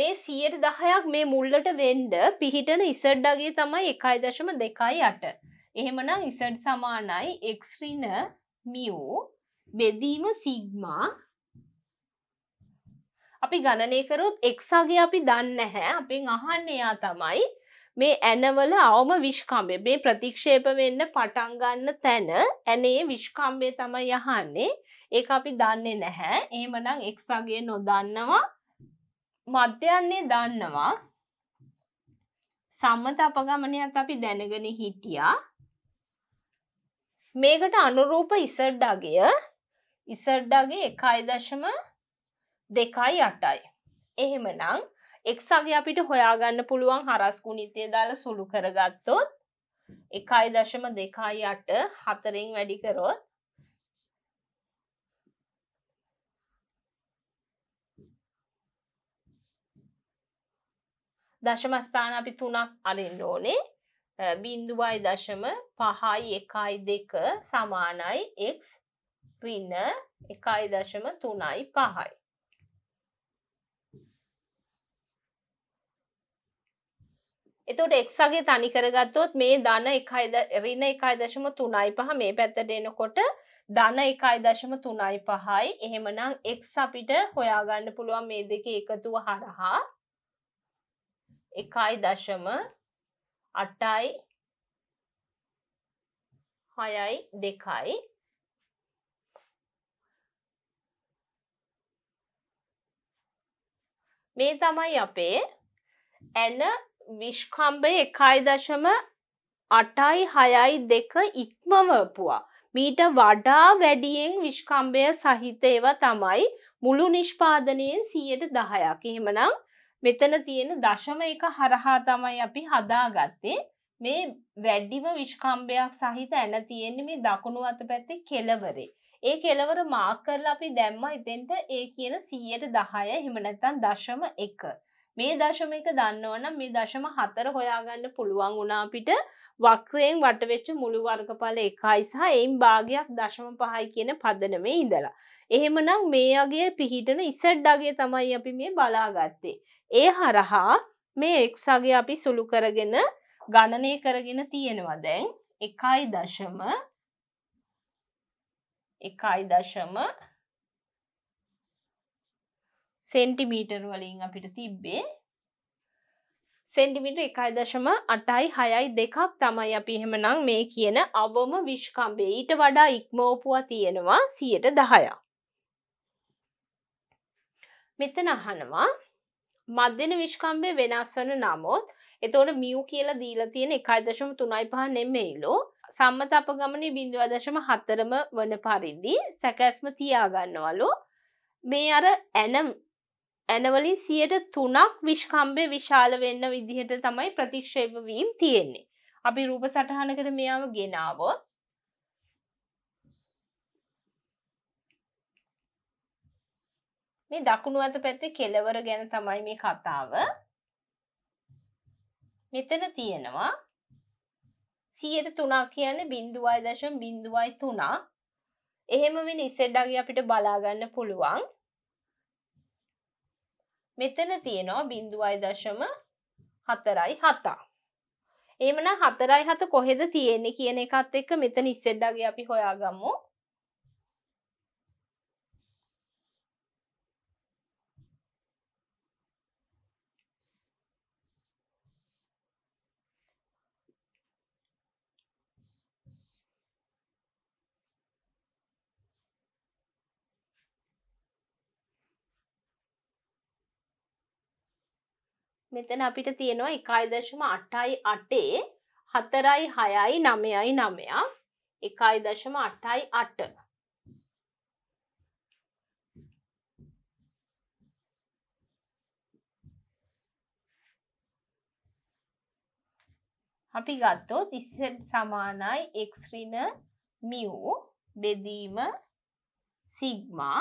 මේ සියයට දහයක් මේ මුල්ලට වෙන්ඩ පිහිටන ඉසඩ්ඩගේ තමයි එකයි දශම දෙකයි අට එහෙමනම් ඉසඩ් සමානයි එක්ස්්‍රීන මියෝ බෙදීම සිග්මා අපි ගණනය කරොත් එක්සාගේ අපි දන්න හැ අපෙන් අහන්න එයා තමයි මේ ඇනවල අවම විශ්කම්බය මේ ප්‍රතික්ෂේප වෙන්න පටන් ගන්න තැන ඇනේ විශ්කම්බය තමයි යහන්නේ ඒක අපි දන්නේ නැහැ එහෙමනම් x අගේ නොදන්නවා මධ්‍යයන්නේ දන්නවා සම්මත අපගමනයත් අපි දැනගෙන හිටියා මේකට අනුරූප ඉසඩ් අගය ඉසඩ්ඩගේ එකයි දශම දෙකයි අටයි. එහෙමනම් එක් සවි අපිට හොයාගන්න පුළුවන් හරස් ගුණිතය දාලා සුළු කරගත්තොත් එකයි දශම දෙකයි අට හතරෙන් වැඩි කරොත් දශමස්ථාන අපි තුනක් අරින්න ඕනේ බින්දුවයි දශම පහයි එකයි දෙක සමානයි එක් රින්න එකයි දශම තුනයි පහයි එතොට එක්සගේ තනි කරගත්තොත් මේ ධන එකයිද රින එකයි දශම තුනයි පහ මේ පැත්තට එනකොට ධන එකයි දශම තුනයි පහයි එහෙමනම් එක් අපිට හොයාගන්න පුළුවන් මේ දෙක එකතුව හරහා එකයි දශම අටයි හයයි දෙකයි මේ තමයි අපේ ඇන විශ්කම්භය එකයි දශම අටයි හයයි දෙක ඉක්මවපුවා. මීට වඩා වැඩියෙන් විශ්කම්භය සහිත ඒවා තමයි මුළු නිෂ්පාදනයෙන් සීයට දහයක් එහෙමනම් මෙතන තියෙන දශම එක හරහා තමයි අපි හදාගත්තේ මේ වැඩිම විශ්කම්භයක් සහිත ඇන තියෙන්නේ මේ දකුණු අත පැත්තේ කෙලවරේ. ඒ කෙලවර මාක් කරලා අපි දැම්ම එතෙන්ට ඒ කියන සීයට දහය එහෙම නැත්නම් දශම එක. මේ දශමක දන්නවනම් මේ දශම හතර හොයාගන්න පුළුවන් වුණාපිට වක්‍රයෙන් වටවෙච්ච මුළු වර්ගඵල එකයි සහ එයින් භාගයක් දශම පහයි කියන පදනමේ ඉඳලා. එහෙමනම් මේ අගේ පිහිටන ඉසඩ්ඩගේ තමයි අපි මේ බලාගත්තේ. ඒ හරහා මේ එක්සගේ අපි සුළු කරගෙන ගණනය කරගෙන තියෙනවා දැන් එකයි දශම එකයි දශම සෙන්ටිමීටර් වලින් අපිට තිබ්බේ සෙන්ටිමිට එකයි දශම අටයි හයයි දෙකක් තමයි අපි එහෙමනම් මේ කියන අවම විශ්කම්බේ ඊට වඩා ඉක්මෝපුවා තියෙනවා සියට දහයා. මෙතන අහනවා මධ්‍යන විශ්කම්බය වෙනස් වන නමුත් එතවට මියව් කියලා දීලා තියෙන එකයි දශම තුනයි පහ නෙමෙයිලෝ සම්මත අපගමනි බිඳුව දශම හත්තරම වන පරිදි සැකැස්ම තියාගන්නවලු මේ අර ඇනම් ඇනවලින් සියට තුනක් විශ්කම්භය විශාල වෙන්න විදිහට තමයි ප්‍රතික්ෂේප වීම් තියෙන්නේ. අපි රූප සටහනකට මෙයාව ගෙනාවොත් මේ දකුණු අත පැත්තේ කෙලවර ගැන තමයි මේ කතාව. මෙතන තියෙනවා සියට තුනක් කියන්නේ බින්දුවයි දශම බින්දුවයි තුනක්. එහෙම මේ ඉස්සෙඩ්ඩගේ අපිට බලාගන්න පුළුවන්. මෙතන තියෙනවා බිින්දුවයි දශම හතරයි හතා. එමන හතරයි හත කොහෙද තියෙන්නේ කියන එකත් එක්ක මෙතන ඉස්සෙඩ්ඩගේ අපි හොයාගම්මෝ මෙතන අපිට තියෙනවා එකයි දශම අටයි අටේ හතරයි හයයි නමයයි නමයක් එකයි දශම අටයි අට අපි ගත්තොත් ඉස්සෙන් සමානයි එක්ස්රින මියූ බෙදීම සිග්මා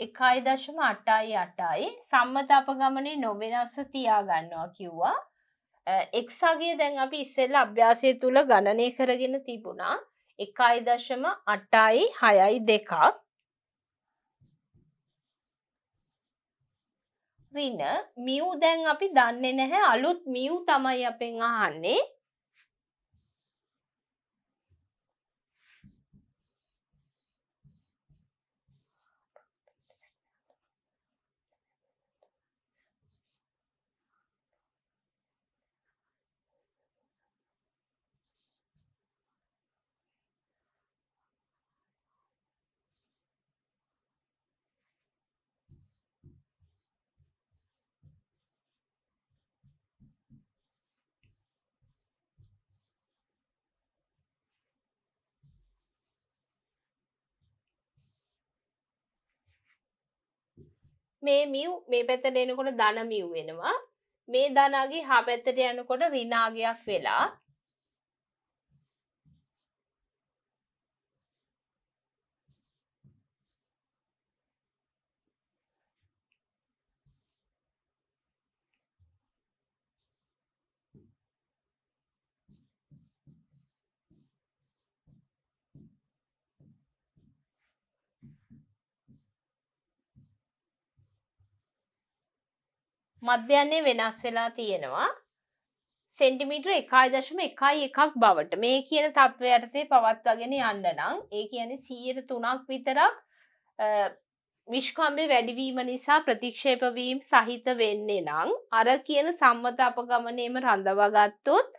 එකයි දශම අටයි අටයි සම්මත අපගමනේ නොවෙනස්ස තියාගන්නවා කිව්වා එක්සාගේ දැන් අපි ඉස්සෙල්ල අභ්‍යාසය තුළ ගණනය කරගෙන තිබුණා එකයි දශම අටයි හයයි දෙකක් රින මියව් දැන් අපි දන්නේ නැහැ අලුත් මියව් තමයි අපෙන් අහන්නේ මේ මියව් මේ පැත්තට එනකොට දනමියව් වෙනවා මේ දනාගේ හා පැත්තට යනකොට රිනාගයක් වෙලා මධ්‍යන්නේ වෙනස් වෙලා තියෙනවා සෙන්ටිමිට්‍ර එකයි දශම එකයි එකක් බවට මේ කියන තත්ත්ව යටතේ පවත්වගෙන යන්න නම් ඒ කියන්නේ සීයට තුනක් විතරක් විශ්කම්බේ වැඩිවීම නිසා ප්‍රතික්ෂේපවීම් සහිත වෙන්නේ නං අර කියන සම්මත අපගමනයම රඳවාගත්තොත්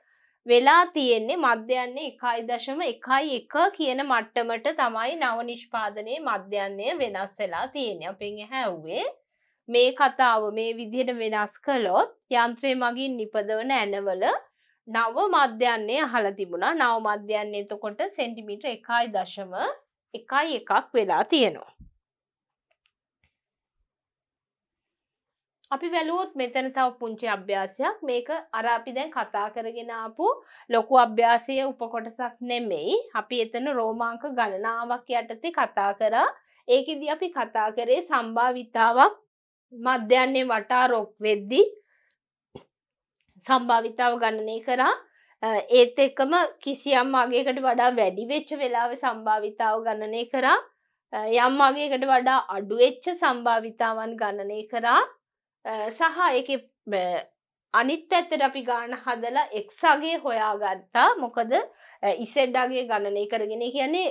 වෙලා තියෙන්නේ මධ්‍යන්නේ එකයි දශම එකයි එක කියන මට්ටමට තමයි නව නිෂ්පාදනය මධ්‍යන්නේ වෙනස් වෙලා තියෙන අපෙන් හැව්වේ මේ කතාව මේ විදිහට වෙනස් කළොත් යන්ත්‍රය මගින් නිපදවන ඇනවල නව මධ්‍යන්නේ අහල තිබුණා නව මධ්‍යන්නේ එතකොට සෙන්ටිමිට්‍ර එකයි දශම එකයි එකක් වෙලා තියෙනවා. අපි වැලුවොත් මෙතන තව පුංචි අභ්‍යාසයක් මේක අර අපි දැන් කතා කරගෙන ආපු ලොකු අභ්‍යාසයේ උපකොටසක් නෙමෙයි. අපි එතන රෝමාංක ගණනාවක් යටතේ කතා කරා. ඒකෙදි අපි කතා කරේ සම්භාවිතාවක් මධ්‍යන්නේ වටා රොක් වෙද්දි සම්භාවිතාව ගණනය කරා ඒත් එක්කම කිසියම් අගේකට වඩා වැඩි වෙච්ච වෙලාව සම්භාවිතාව ගණනය කරා යම් අගේකට වඩා අඩුවෙච්ච සම්භාවිතාවන් ගණනය කරා සහ එක අනිත් ඇත්තට අපි ගාන හදලා එක්සගේ හොයාගත්තා මොකද ඉසෙඩ්ඩාගේ ගණනය කරගෙන කියන්නේ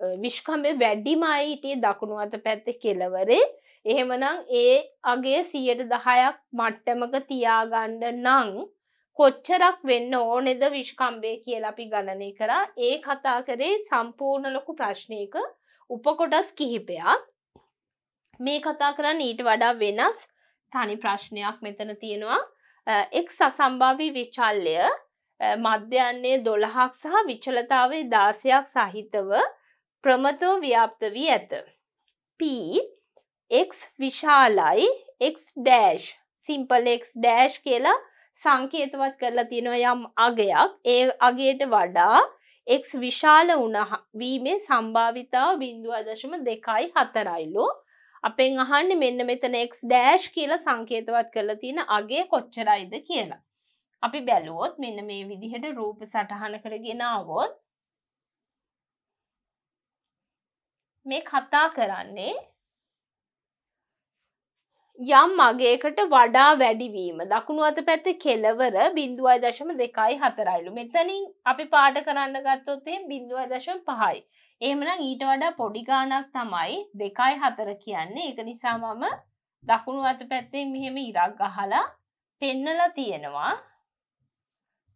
විශ්කම්බේ වැඩිමයි ඉටේ දකුණු අත පැත්ත කෙලවරේ එහෙමනං ඒ අගේ සියට දහයක් මට්ටමක තියාගණ්ඩ නං කොච්චරක් වෙන්න ඕනෙද විශ්කම්බේ කියලා අපි ගණනය කරා ඒ කතා කරේ සම්පූර්ණ ලොකු ප්‍රශ්නයක උපකොටස් කිහිපයක් මේ කතා කරන්න ඊට වඩා වෙනස් තනි ප්‍රශ්නයක් මෙතන තියෙනවා එක් සසම්භාවී විචල්ලය මධ්‍යයන්නේ දොළහක් සහ විචලතාවේ දාසයක් සහිතව ප්‍රමතෝ ව්‍යාප්ත වී ඇත. P x විශාලයි x dash simple x dash කියලා සංකේතවත් කරලා තියෙනවා යම් අගයක් ඒ අගේට වඩා එක් විශාල වීමේ සම්භාවිතාව බිින්දුව අදශම දෙකයි හතරයිලු අපෙන් අහන්න මෙන්න මෙතන එක් ඩෑශ් කියලා සංකේතවත් කරලා තියෙන අගේ කොච්චරයිද කියලා. අපි බැලුවොත් මෙන්න මේ විදිහට රූප සටහන කරගෙනාවොත් මේ කතා කරන්නේ යම් අගේකට වඩා වැඩිවීම දකුණු අත පැත්ත කෙලවර බිින්දුවයි දශම දෙකයි හතරයිලු මෙතනින් අපි පාට කරන්න ගත්තොත්තේ බිින්දුවයි දශම පහයි එහමනම් ඊට වඩා පොඩිගානක් තමයි දෙකයි හතර කියන්නේ එක නිසා මම දකුණු අත පැත්තේ මෙහෙම ඉරක් ගහලා පෙන්නලා තියෙනවා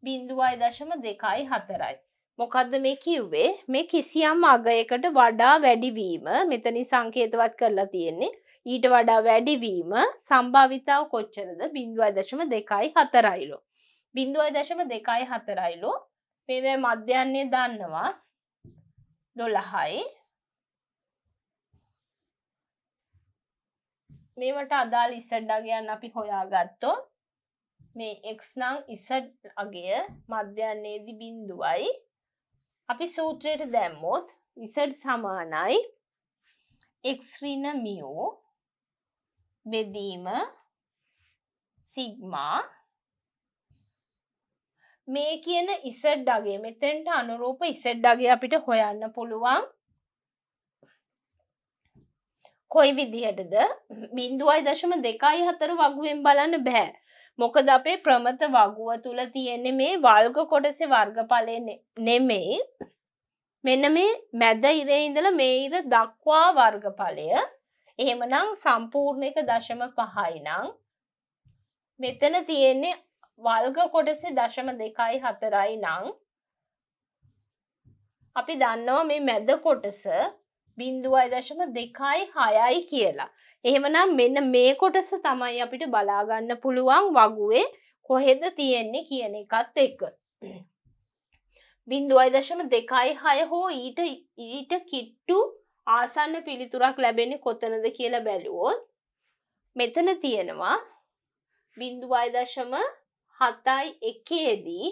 බිින්දුවයි දශම දෙකයි හතරයි මොකක්ද මේ කිව්වේ මේ කිසියම් අගයකට වඩා වැඩිවීම මෙතනි සංකේතවත් කරලා තියෙන්නේ ඊට වඩා වැඩිවීම සම්භාවිතාව කොච්චරද බිින්දුවයි දශම දෙකයි හතරයිලෝ. බිින්දුවයි දශම දෙකයි හතරයිලෝ මේවැ මධ්‍යන්නේ දන්නවා දොළහයි මේවට අදාල් ඉසඩ්ඩගයන් අපි හොයාගත්තෝ මේ එක්ස්නං ඉසඩ් අගය මධ්‍යන්නේදි බින්දුවයි අපි සූත්‍රයට දැම්මොත් ඉසඩ් සමානයි එක්රින මියෝ බෙදීම සිග්මා මේ කියන ඉසඩ් අගේ මෙතෙන්ට අනුරූප ඉසඩ් අගේ අපිට හොයන්න පුළුවන් කොයි විදිහටද බින්දුවයි දශම දෙකයි හතර වගුවෙන් බලන්න බැහැ මොකද අපේ ප්‍රමත වගුව තුළ තියෙන මේ වල්ග කොටසේ වර්ගඵලය නෙමෙයි මෙන්න මේ මැද ඉරේ ඉඳල මේ ඉර දක්වා වර්ගඵලය එහෙමනම් සම්පූර්ණ එක දශම පහයි නම් මෙතන තියෙන්නේ වල්ග කොටසේ දශම දෙකයි හතරයි නම් අපි දන්නවා මේ මැද කොටස බින්දුව අදශම දෙකයි හයයි කියලා. එහෙමනම් මෙන්න මේ කොටස තමයි අපිට බලාගන්න පුළුවන් වගුවේ කොහෙද තියෙන්නේ කියන එකත් එක්ක. බින්දු අයිදශම දෙකයි හය හෝ ඊට ඊට කිට්ටු ආසන්න පිළිතුරක් ලැබෙන කොතනද කියලා බැලුවොත් මෙතන තියෙනවා බින්දු අයිදශම හතයි එකේදී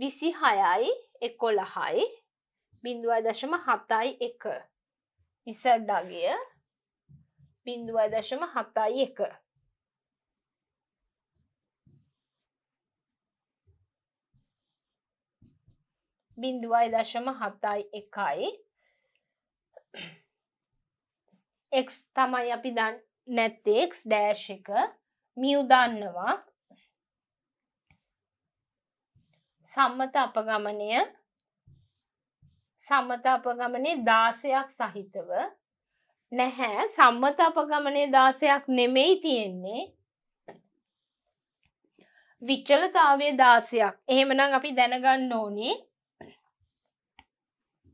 විසි හයයි එකොළහයි බින්දුවයි දශම හතයි එක ඉසඩ්ඩා ගිය බිින්දුව දශම හතයි එක බිින්දුවයි දශම හතයි එකයි එක් තමයි අපි දන් නැත්තේක් ඩෑශ් එක මියු දන්නවා සම්මත අපගමනය සම්මත අපගමනේ 16ක් සහිතව නැහැ සම්මත අපගමනේ 16ක් නෙමෙයි තියෙන්නේ විචලතාවයේ 16ක් එහෙමනම් අපි දැනගන්න ඕනේ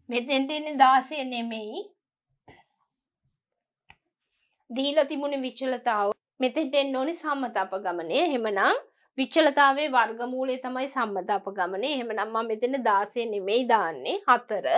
මෙතෙන්ට එන්නේ 16 නෙමෙයි දීලා තිබුණේ විචලතාව මෙතෙන්ට එන්න ඕනේ සම්මත අපගමනේ එහෙමනම් විච්චලතාවේ වර්ගමූලය තමයි සම්මත අප ගමනේ එහෙම නම්ම මෙතන දාසය නෙමෙයි දාන්නේ හතර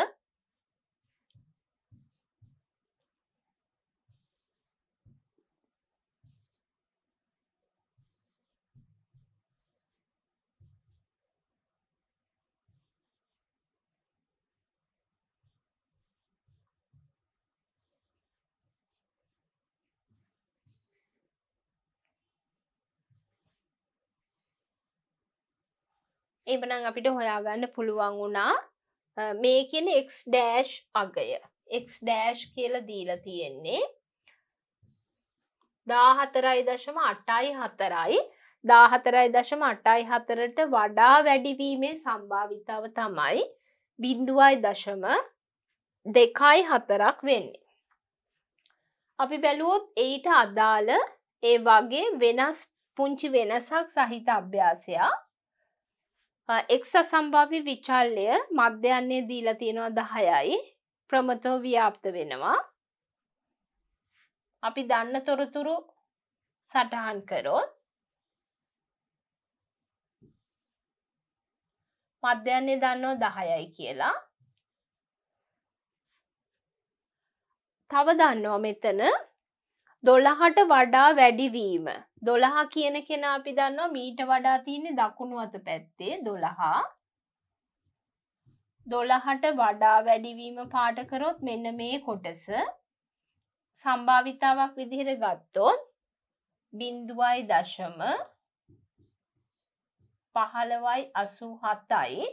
එමනං අපිට හොයාගන්න පුළුවන් වුණා මේ කියන එක් ඩෑෂ් අගය එක් ඩෑෂ් කියල දීලා තියෙන්නේ දාහතරයි දශම අටයි හතරයි දාහතරයි දශම අටයි හතරට වඩා වැඩිවීමේ සම්භාවිතාව තමයි බින්දුවයි දශම දෙකයි හතරක් වෙන්නේ. අපි බැලුවොත් එයිට අදාළ ඒ වගේ වෙනස් පුංචි වෙනසක් සහිත අභ්‍යාසයක් එක් සසම්භාව්‍ය විචල්ලය මධ්‍යයන්නේ දීලා තියෙනවා දහයයි ප්‍රමතෝ ව්‍යාප්ත වෙනවා අපි දන්න තොරතුරු සටහන් කරොත් මධ්‍යයන්නේ දන්නෝ දහයයි කියලා තව දන්නවා මෙතන දොළහට වඩා වැඩිවීම. දොළහා කියන කෙනා අපි දන්නවා මීට වඩා තියන්නේ දකුණු අත පැත්තේ දොළහා දොළහට වඩා වැඩිවීම පාටකරොත් මෙන්න මේ කොටස සම්භාවිතාවක් විදිහර ගත්තොත් බින්දුවයි දශම පහළවයි අසු හතයි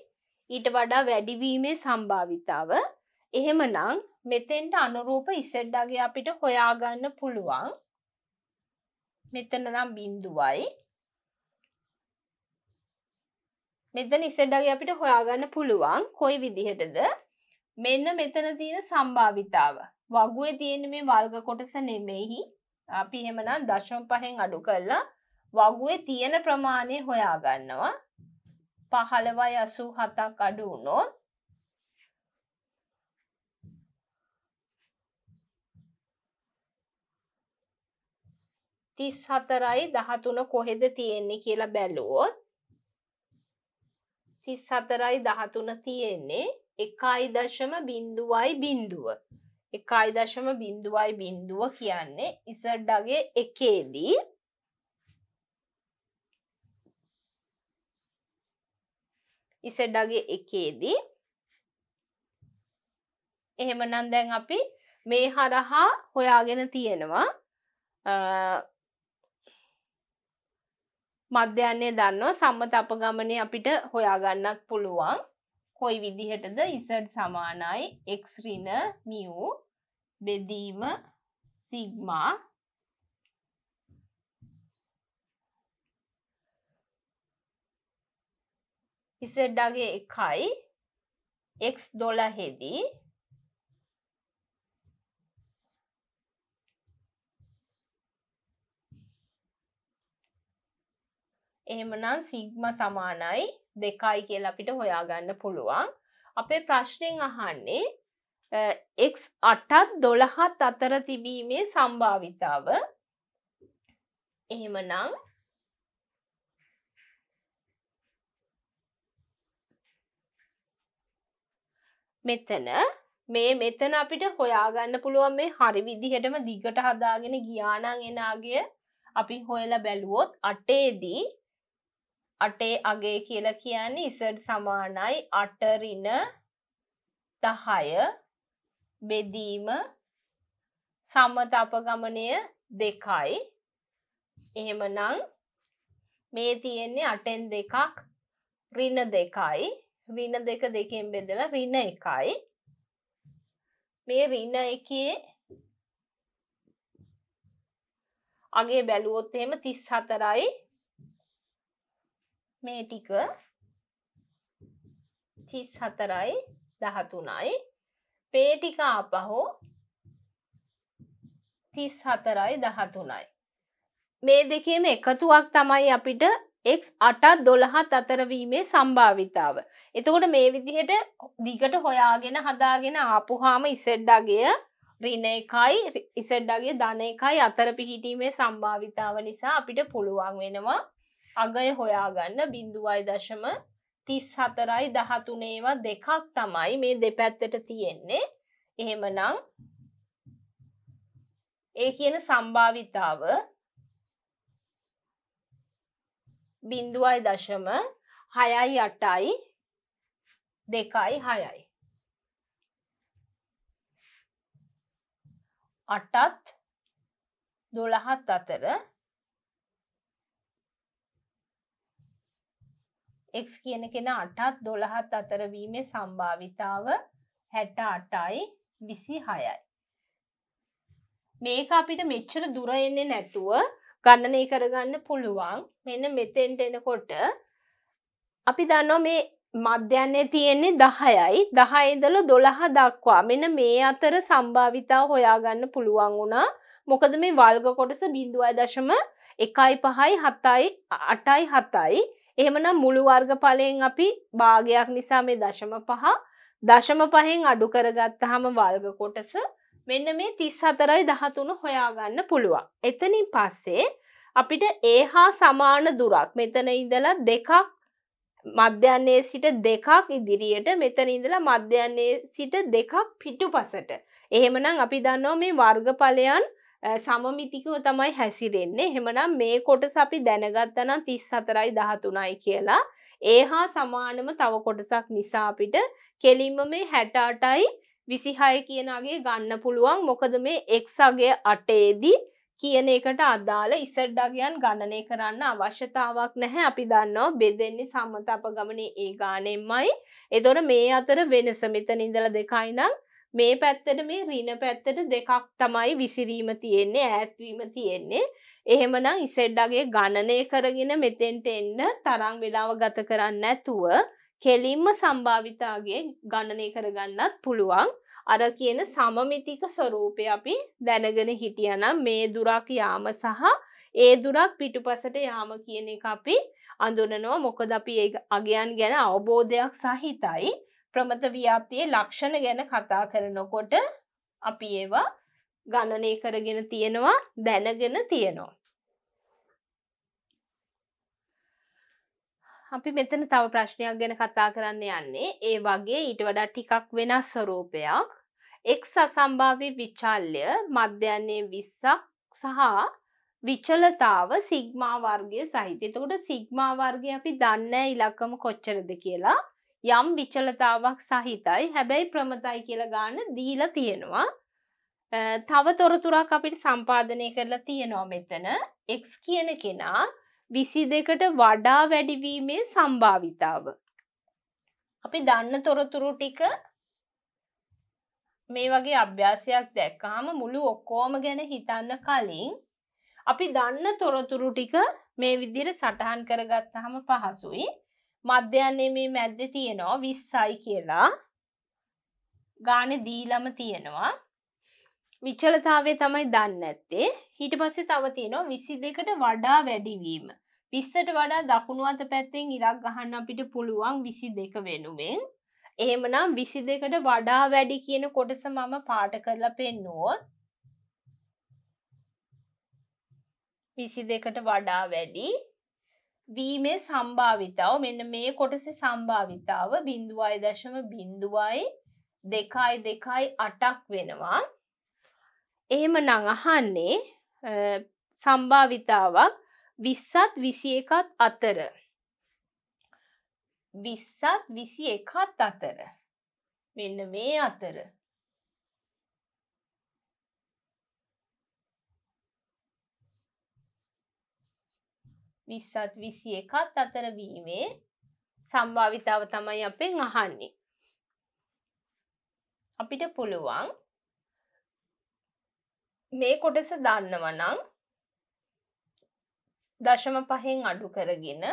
ඊට වඩා වැඩිවීමේ සම්භාවිතාව එහෙම නං මෙතෙන්ට අනුරූප ඉසෙඩ්ඩගේ අපිට හොයාගන්න පුළුවන් මෙතන නම් බින්දුවයි මෙතන ඉසෙඩ්ඩගේ අපිට හොයාගන්න පුළුවන් කොයි විදිහටද මෙන්න මෙතන තියෙන සම්භාවිතාව වගුවේ තියෙන මේ වල්ග කොටස නෙමෙයි අපි එහෙමනම් දශම පහෙන් අඩු කරලා වගුවේ තියෙන ප්‍රමාණය හොයාගන්නවා පහළවයි අසූ හතක් අඩු වුණොත් තිස් හතරයි දහතුන කොහෙද තියෙන්නේ කියලා බැලුවොත් තිස් හතරයි දහතුන තියෙන්නේ එකයි දශම බින්දුවයි බින්දුව එකයි දශම බින්දුවයි බින්දුව කියන්නේ ඉසඩ්ඩගේ එකේදී ඉසඩ්ඩගේ එකේදී එහෙමනම් දැන් අපි මේ හරහා හොයාගෙන තියෙනවා මධ්‍යයන්නේ දන්නවා සම්මත අපගමනය අපිට හොයාගන්නත් පුළුවන් කොයි විදිහටද ඉසඩ් සමානයි එක්රින මියූ බෙදීම සිග්මා ඉසඩ්ඩගේ එකයි එක් දොල හෙදී එහෙමනම් සිග්ම සමානයි දෙකයි කියලා අපිට හොයාගන්න පුළුවන්. අපේ ප්‍රශ්නෙන් අහන්නේ එක් අටත් දොළහත් අතර තිබීමේ සම්භාවිතාව එහෙමනං මෙතන මේ මෙතන අපිට හොයාගන්න පුළුවන් මේ හරි විදිහටම දිගට හදාගෙන ගියානං එනාගේ අපි හොයලා බැලුවොත් අටේදී අටේ අගේ කියලා කියන්නේ ඉසඩ් සමානයි අටරින දහය බෙදීම සම්මත අපගමනය දෙකයි එහෙමනම් මේ තියෙන්නේ අටෙන් දෙකක් රින දෙකයි රින දෙක දෙකෙන් බෙදලා රින එකයි මේ රින එකේ අගේ බැලුවොත් එහෙම 34යි මේ ටික 34යි 13යි පේ ටික ආපහු 34යි 13යි මේ දෙකේම එකතුවක් තමයි අපිට x8ත් 12ත් අතර වීමේ සම්භාවිතාව. එතකොට මේ විදිහට දිගට හොයාගෙන හදාගෙන ආපුවාම z අගය ඍණ එකයි z අගය ධන එකයි අතර පිහිටීමේ සම්භාවිතාව නිසා අපිට පුළුවන් වෙනවා අගය හොයාගන්න බිඳුවයි දශම තිස් හතරයි දහතුනේවා දෙකක් තමයි මේ දෙපැත්තට තියෙන්නේ එහෙමනම් ඒ කියන සම්භාවිතාව බිඳුවයි දශම හයයි අටයි දෙකයි හයයි. අටත් දොළහත් අතර x කියන කෙනා 8ත් 12ත් අතර වීමේ සම්භාවිතාව 68යි 26යි. මේක අපිට මෙච්චර දුර එන්නේ නැතුව ගණනය කරගන්න පුළුවන්. මෙන්න මෙතෙන්ට එනකොට අපි දන්නවා මේ මධ්‍යන්නේ තියෙන්නේ 10යි. 10 ඉඳලා 12 දක්වා මෙන්න මේ අතර සම්භාවිතාව හොයාගන්න පුළුවන් වුණා. මොකද මේ වල්ග කොටස 0.1යි 5යි 7යි 8යි 7යි එහෙමනම් මුළු වර්ගඵලයෙන් අපි භාගයක් නිසා මේ දශම පහ දශම පහෙන් අඩු කරගත්තහම වල්ග කොටස මෙන්න මේ තිස් හතරයි දහතුනු හොයාගන්න පුළුවන්. එතනින් පස්සේ අපිට ඒ හා සමාන දුරක් මෙතන ඉඳලා දෙකක් මධ්‍යන්නේ සිට දෙකක් ඉදිරියට මෙතන ඉඳලා මධ්‍යන්නේ සිට දෙකක් පිටු පසට. එහෙමනම් අපි දන්නෝ මේ වර්ගඵලයන් සමමිතිකව තමයි හැසිරෙන්නේ හෙමනම් මේ කොටස අපි දැනගත්තනම් තිස් සතරයි දහතුනයි කියලා ඒ හා සමානම තව කොටසක් නිසා අපිට කෙලින්ම මේ හැටාටයි විසිහය කියනගේ ගන්න පුළුවන් මොකද මේ එක්සගේ අටේදී කියන එකට අදාළ ඉසඩ්ඩගයන් ගණනය කරන්න අවශ්‍යතාවක් නැහැ අපි දන්නවා බෙදෙන්නේ සම්මත අප ගමනේ ඒ ගානෙම්මයි එතොර මේ අතර වෙනස මෙතන ඉඳල දෙකයි නම් මේ පැත්තට මේ රින පැත්තට දෙකක් තමයි විසිරීම තියෙන්නේ ඇත්වීම තියෙන්නේ එහෙමනම් ඉසෙඩ්ඩගේ ගණනය කරගෙන මෙතෙන්ට එන්න තරං වෙලාව ගත කරන්න ඇතුව කෙලින්ම සම්භාවිතාගේ ගණනය කරගන්නත් පුළුවන් අර කියන සමමිතික ස්වරූපය අපි දැනගෙන හිටියනම් මේ දුරක් යාම සහ ඒ දුරක් පිටුපසට යාම කියන එක අපි අඳුනනවා මොකද අපි අගයන් ගැන අවබෝධයක් සහිතයි ප්‍රමත ව්‍යාප්තියේ ලක්ෂණ ගැන කතා කරනකොට අපි ඒවා ගණනය කරගෙන තියෙනවා දැනගෙන තියෙනවා. අපි මෙතන තව ප්‍රශ්නයක් ගැන කතා කරන්න යන්නේ ඒ වගේ ඊට වඩා ටිකක් වෙනස් ස්වරූපයක් එක් සසම්භාවි විචාල්්‍ය මධ්‍යන්නේ විස්සක් සහ විචලතාව සිග්මා වර්ගය සහිත එතකොට සිග්මා වර්ගය අපි දන්න ඉලක්කම කොච්චරද කියලා යම් විචලතාවක් සහිතයි හැබැයි ප්‍රමතයි කියලා ගාන දීලා තියෙනවා තව තොරතුරක් අපිට සම්පාධනය කරලා තියෙනවා මෙතන එක් කියන කෙනා විසි දෙකට වඩා වැඩිවීමේ සම්භාවිතාව අපි දන්න තොරතුරු ටික මේ වගේ අභ්‍යාසයක් දැක්කාම මුළු ඔක්කෝම ගැන හිතන්න කලින් අපි දන්න තොරතුරු ටික මේ විදිහට සටහන් කරගත්තාම පහසුයි මධ්‍යයන්නේ මේ මැද්ද තියෙනවා විස්සයි කියලා ගාන දීලම තියෙනවා විච්චලතාවේ තමයි දන්න ඇත්තේ හිට පස්සේ තව තියෙනවා විසි දෙකට වඩා වැඩිවීම විස්සට වඩා දකුණු අත පැත්තෙන් ඉරක් ගහන්න අපිට පුළුවන් විසි දෙක වෙනුවෙන් එහෙමනම් විසි දෙකට වඩා වැඩි කියන කොටස මම පාට කරලා පෙන්නුවොත් විසි දෙකට වඩා වැඩි වීමේ සම්භාවිතාව මෙන්න මේ කොටසේ සම්භාවිතාව බිඳුවයි දශම බිඳුවයි දෙකයි දෙකයි අටක් වෙනවා. එහෙම නඟහන්නේ සම්භාවිතාවක් විස්සත් විසි එකත් අතර. විස්සත් විසි එකත් අතර. මෙන්න මේ අතර. විස්සත් විසි එකත් අතර වීමේ සම්භාවිතාව තමයි අපෙන් අහන්නේ. අපිට පුළුවන් මේ කොටස දන්නවනම් දශම පහෙන් අඩු කරගෙන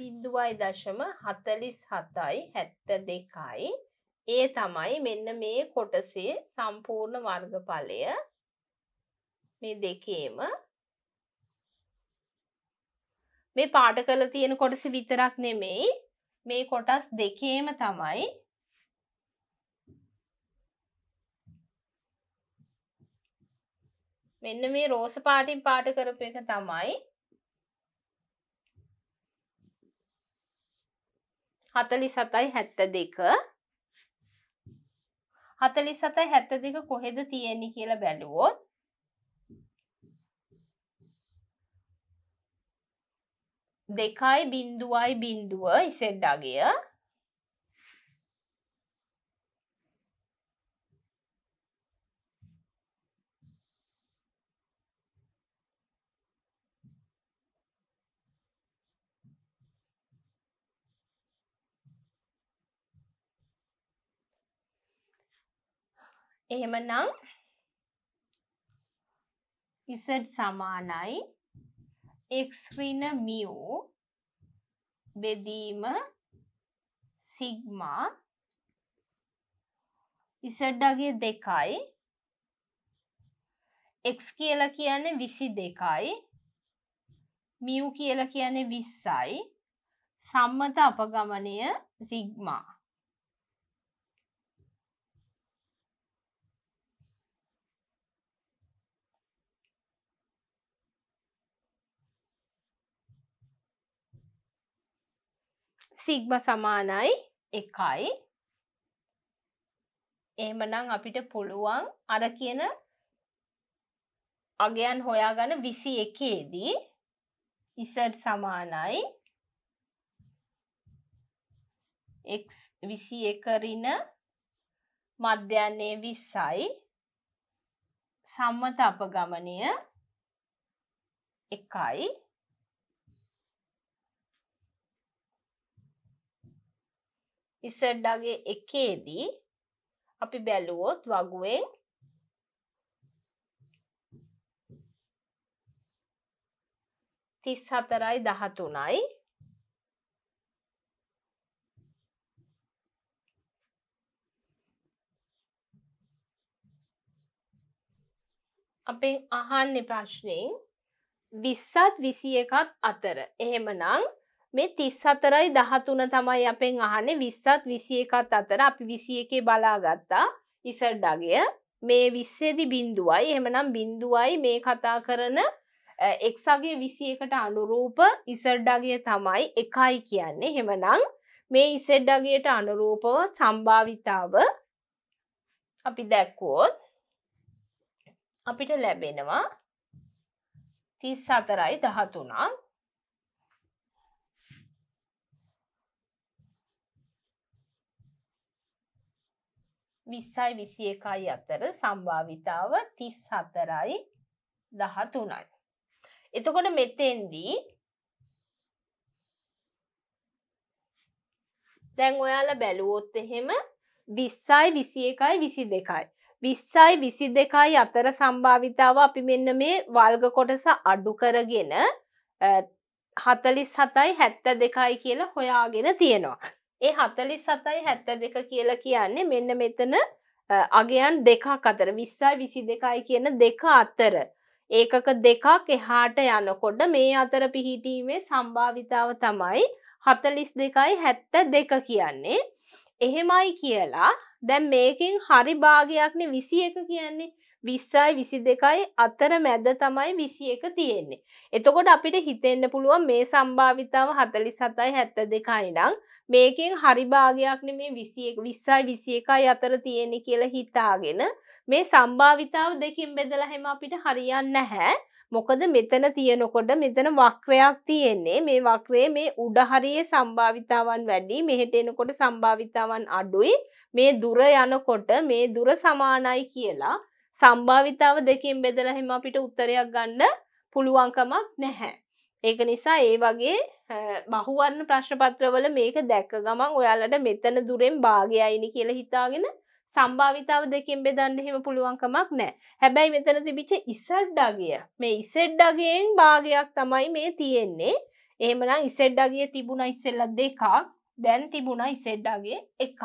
බිද්දුවයි දශම හතලිස් හතයි හැත්ත දෙකයි ඒ තමයි මෙන්න මේ කොටසේ සම්පූර්ණ වර්ගඵලය මේ දෙකේම මේ පාට කළ තියෙන කොටස විතරක් නෙමෙයි මේ කොටස් දෙකේම තමයි මෙන්න මේ රෝස පාටින් පාට කරපු එක තමයි හතලි සතයි හැත්ත දෙක හතලි සතයි හැත්ත දෙක කොහෙද තියෙන්නේ කියලා බැලුවොත් දෙකයි බින්දුවයි බින්දුව ඉසෙඩ්ඩාගය එහෙමනම් z සමානයි x ඍණ මියු බෙදීම සිග්මා z අගේ දෙකයි x කියලා කියන්නේ 22යි මියු කියලා කියන්නේ 20යි සම්මත අපගමනය සිග්මා සිග්ම සමානයි එකයි එහමනම් අපිට පුළුවන් අර කියන අගයන් හොයාගන විසි එකේදී ඉසට් සමානයි එක් විසි එකරින මධ්‍යන්නේ විස්සයි සම්මත අපගමනය එකයි ඉස්සඩ්ඩාගේ එකේදී අපි බැලුවොත් වගුවෙන් තිස් හතරයි දහතුනයි අපේ අහන්න ප්‍රශ්නයෙන් විස්සත් විසි එකත් අතර එහෙමනං මේ තිස් හතරයි දහතුන තමයි අපෙන් අහන්නේ විස්සත් විසි එකත් අතර අපි විසි එකේ බලාගත්තා ඉසඩ්ඩගය මේ විස්සේදි බින්දුවයි එහෙමනම් බින්දුවයි මේ කතා කරන එක්සගේ විසි එකට අනුරූප ඉසඩ්ඩගය තමයි එකයි කියන්නේ හෙමනම් මේ ඉසෙඩ්ඩගයට අනුරූපව සම්භාවිතාව අපි දැක්කෝත් අපිට ලැබෙනවා තිස් අතරයි දහතුනක් විස්සයි විසි එකයි අතර සම්භාවිතාව තිස් හතරයි දහතුනයි. එතකොට මෙතෙන්දී දැන් ඔයාල බැලුවොත් එහෙම විස්සයි විසි එකයි විසි දෙකයි. විස්සයි විසි දෙකයි අතර සම්භාවිතාව අපි මෙන්න මේ වල්ග කොටස අඩු කරගෙන හතලිස් හතයි හැත්ත දෙකයි කියලා හොයාගෙන තියෙනවා. ඒ හතලි සතයි හැත්ත දෙක කියලා කියන්නේ මෙන්න මෙතන අගයන් දෙකක් අතර විස්සයි විසි දෙකයි කියන දෙක අත්තර. ඒකක දෙකක් එහාට යනකොට මේ අතර පිහිටීමේ සම්භාවිතාව තමයි හතලිස් දෙකයි හැත්ත දෙක කියන්නේ. එහෙමයි කියලා දැන් මේකින් හරි භාගයක්න විසි එක කියන්නේ විස්සයි විසි දෙකයි අතර මැද තමයි විසි එක තියෙන්නේ. එතකොට අපිට හිතෙන්න්න පුළුවන් මේ සම්භාවිතාව හතලි සතයි හැත්ත දෙකයි නම් මේකෙන් හරිභාගයක්න මේ විස්සයි විසි එකයි අතර තියෙනෙ කියලා හිතාගෙන මේ සම්භාවිතාව දෙකින් බෙදලහෙම අපිට හරියන්න නැහැ. මොකද මෙතන තියනකොට මෙතන වක්‍රයක් තියෙන්නේ මේ වක්‍රේ මේ උඩහරයේ සම්භාවිතාවන් වැඩි මෙහෙට එනකොට සම්භාවිතාවන් අඩුයි මේ දුර යනකොට මේ දුර සමානයි කියලා සම්භාවිතාව දෙකින් බෙදලා හැම අපිට උත්තරයක් ගන්න පුළුවන්කමක් නැහැ. ඒක නිසා ඒ වගේ බහුවර්ණ ප්‍රශ්න පත්‍රවල මේක දැක්ක ගමන් ඔයාලට මෙතන දුරෙන් භාගයයිනි කියලා හිතාගෙන සම්භාවිතාව දෙකෙන් බෙදන්න එහෙම පුළුවන්කමක් නැහැ. හැබැයි මෙතන තිබිච්ච ඉසඩ් අගය. මේ ඉසඩ් අගයෙන් භාගයක් තමයි මේ තියෙන්නේ. එහෙමනම් ඉසඩ් අගය තිබුණා ඉස්සෙල්ලා දෙකක්, දැන් තිබුණා ඉසඩ් අගය එකක්.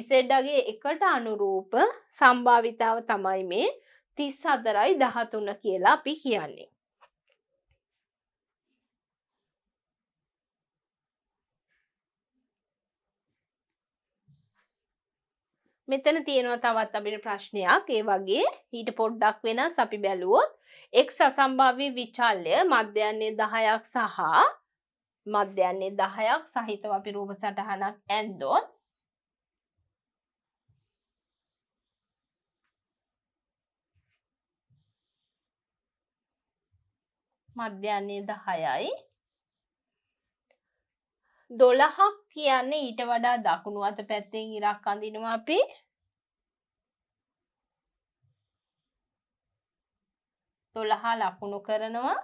ඉසෙඩ්ඩගේ එකට අනුරූප සම්භාවිතාව තමයි මේ තිස් අදරයි දහතුන කියලා අපි කියන්නේ. මෙතන තියෙනවා තවත් අපිට ප්‍රශ්නයක් ඒ වගේ ඊට පොඩ්ඩක් වෙනස් අපි බැලුවොත් එක් සසම්භාවී විචල්ය මධ්‍යන්නේ දහයක් සහ මධ්‍යන්නේ දහයක් සහිතව අපි රූප සටහනක් ඇන්දොත් මධ්‍යන්නේ දහයයි දොළහක් කියන්නේ ඊට වඩා දකුණු අත පැත්තෙන් ඉරක් අඳිනවා අපි දොළහා ලකුණු කරනවා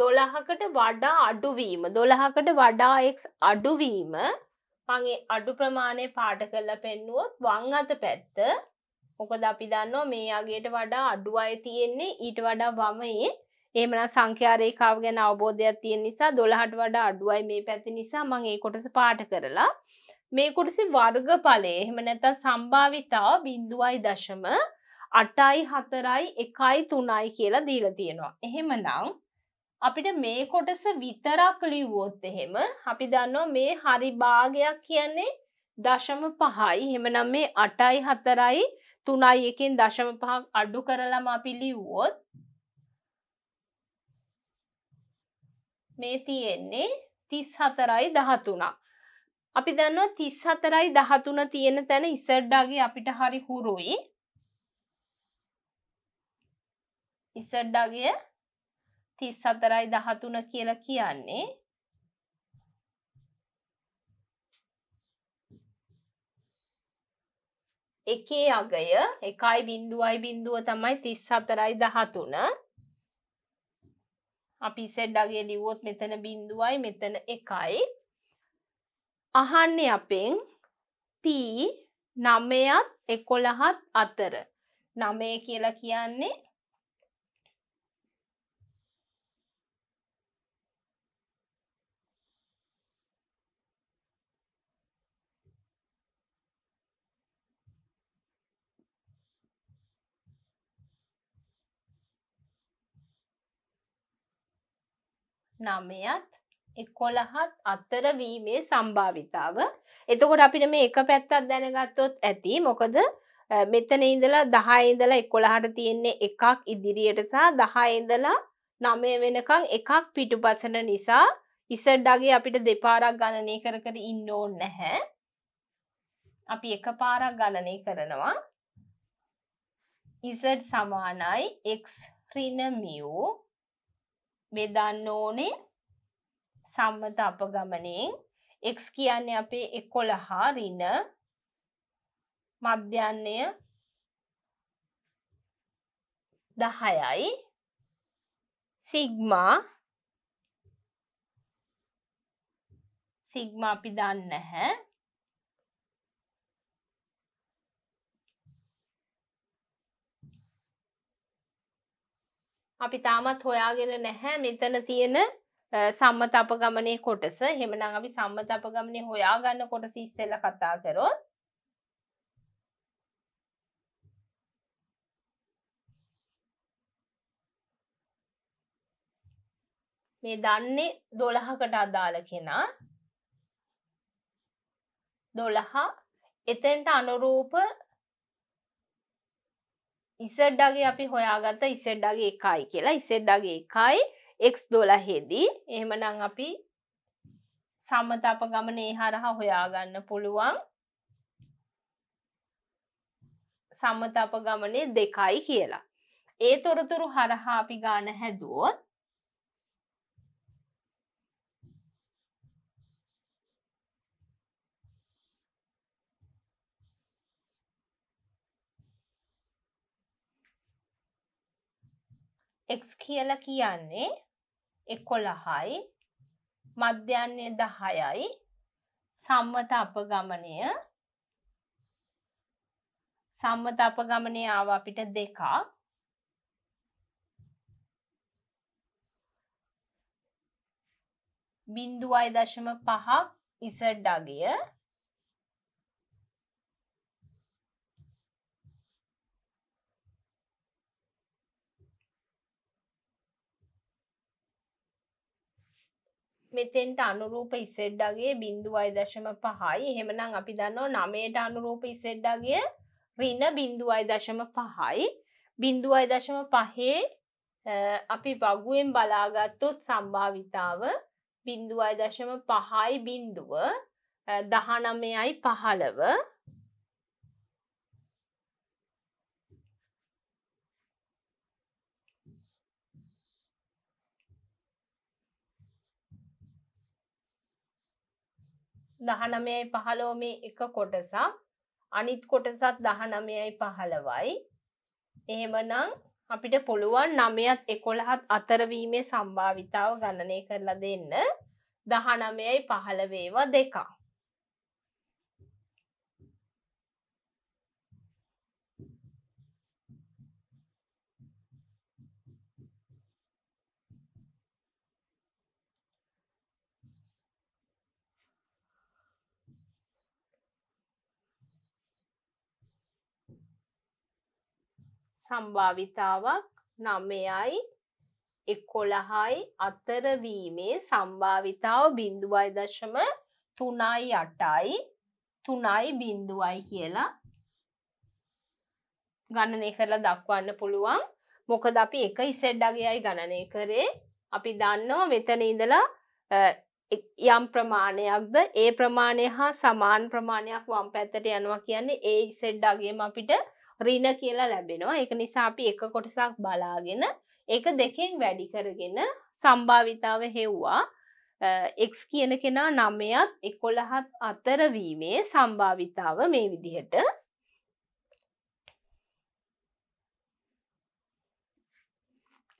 දොළහකට වඩා අඩුවීම දොළහකට වඩා එක් අඩුවීම මගේ අඩු ප්‍රමාණය පාට කරලා පෙන්නුවොත් වං අත පැත්ත මොකද අපි දන්නවා මේ අගේට වඩා අඩු අය තියෙන්නේ ඊට වඩා වමයේ ඒමන සංඛ්‍යාරේකාව ගැන අවබෝධයක් තියෙන නිසා දොළහට වඩා අඩුවයි මේ පැති නිසා මං ඒ කොටස පාට කරලා මේ කොටසි වර්ග පලේ එහෙම නැත සම්භාවිතාව බින්දුවයි දශම අටයි හතරයි එකයි තුනයි කියලා දීල තියෙනවා. එහෙම නං අපිට මේ කොටස විතරක් ලිව්වොත් එහෙම අපි දන්නවා මේ හරි භාගයක් කියන්නේ දශම පහයි හෙමනම් මේ අටයි හතරයි තුනයි එකෙන් දශම පහක් අඩු කරලම අපි ලිව්වොත් මේ තියෙන්නේ තිස් හතරයි දහතුනක් අපි දන්නවා තිස් හතරයි දහතුන තියෙන තැන ඉසඩ්ඩාගේ අපිට හරි හුරුයි ඉසඩ්ඩාගේ තිස් හතරයි දහතුන කියලා කියන්නේ එකේ අගය එකයි බින්දුවයි බින්දුව තමයි තිස් හතරයි දහතුන අපි සෙඩ් අගේ ලිව්වොත් මෙතන බින්දුවයි මෙතන එකයි අහන්නේ අපෙන් P නමයත් එකොළහත් අතර නමය කියලා කියන්නේ නමයත් එකොළහත් අත්තරවීමේ සම්භාවිතාව එතකොට අපිට මේ එක පැත්තත් දැනගත්තොත් ඇති මොකද මෙතන ඉඳලා දහයිඉදලා එකොළහට තියෙන්නේ එකක් ඉදිරියට සහ දහයිඉදලා නමය වෙනකං එකක් පිටු පසන නිසා ඉසඩ්ඩගේ අපිට දෙපාරක් ගණනය කර කර ඉන්න ඕන්න නැහැ අපි එක පාරක් ගණනය කරනවා ඉසඩ් සමානයි එක් රිනමියෝ බෙදන්න ඕනේ සම්මත අපගමනයෙන් x කියන්නේ අපේ 11 ඍණ මධ්‍යන්නය 10යි සිග්මා සිග්මා අපි දන්නේ නැහැ අපි තාමත් හොයාගෙන නැහැ මෙතන තියෙන සම්මත අපගමනය කොටස හෙමනම් අපි සම්මත අපගමනය හොයා ගන්න කොටස ඉස්සෙල්ල කතා කරොත් මේ දන්නේ දොළහකට අදාළ කෙනා දොළහා එතෙන්ට අනුරූප ඉසඩ්ඩගේ අපි හොයාගත්ත ඉසෙඩ්ඩගේ එකයි කියලා ඉසෙඩ්ඩගේ එකයි එක්ස් දොලහෙදී එහෙමනං අපි සම්මත අප ගමනේ හරහා හොයාගන්න පුළුවන් සම්මත අප ගමනේ දෙකයි කියලා. ඒ තොරතුරු හරහා අපි ගාන හැදුවොත් එක් කියල කියන්නේ එකොළහයි මධ්‍යන්නේ දහයයි සම්මත අපගමනය සම්මත අපගමනය ආව අපිට දෙකක් බින්දුවයි දශම පහක් ඉසඩ්ඩගිය මෙතෙන්ට අනුරූප ඉසෙඩ්ඩගේ බිින්දු අයිදශම පහයි එහෙමනම් අපි දන්නවා නමයට අනුරූප ඉසෙඩ්ඩගේ රින බිින්දු අයිදශම පහයි බිින්දු අයිදශම පහේ අපි වගුවෙන් බලාගත්තොත් සම්භාවිතාව බිින්දු අයිදශම පහයි බිින්දුව දහනමයයි පහළව දහනමයයි පහලෝ මේ එක කොටසක් අනිත් කොටසත් දහනමයයි පහළවයි එහෙමනං අපිට පුළුවන් නමයත් එකොළහත් අතරවීමේ සම්භාවිතාව ගණනය කරලා දෙන්න දහනමයයි පහළවේවා දෙකා සම්භාවිතාවක් නමයයි එකොළහයි අතරවීමේ සම්භාවිතාව බිින්දුවයි දශම තුනයි අටයි තුනයි බිින්දුවයි කියලා ගණනය කරලා දක්වන්න පුළුවන් මොකද අපි එක ඉසෙඩ්ඩගේයි ගණනය කරේ අපි දන්නවා මෙතන ඉඳලා යම් ප්‍රමාණයක්ද ඒ ප්‍රමාණය හා සමාන ප්‍රමාණයක් වම් පැත්තට යනවා කියන්නේ ඒ ඉසෙඩ්ඩගේම අපිට රින කියලා ලැබෙනවා එක නිසා අපි එක කොටසක් බලාගෙන ඒක දෙකෙන් වැඩි කරගෙන සම්භාවිතාව හෙව්වා එක් කියන කෙනා නමයත් එකොළහත් අතරවීමේ සම්භාවිතාව මේ විදිහට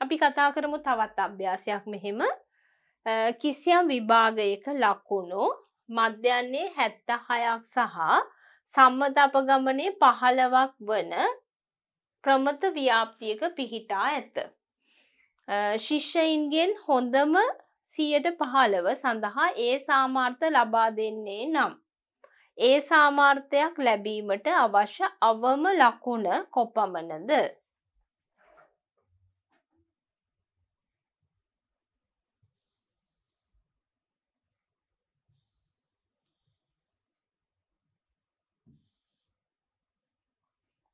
අපි කතා කරමු තවත් අභ්‍යාසයක් මෙහෙම කිසියම් විභාගයක ලකුණු මධ්‍යන්නේ හැත්ත හයක් සහ සම්මත අපගමනේ පහළවක් වන ප්‍රමත ව්‍යාප්තියක පිහිටා ඇත. ශිෂ්‍යයින්ගෙන් හොඳම සියට පහළව සඳහා ඒ සාමාර්ථ ලබා දෙන්නේ නම්. ඒ සාමාර්ථයක් ලැබීමට අවශ්‍ය අවම ලකුණ කොපමණද.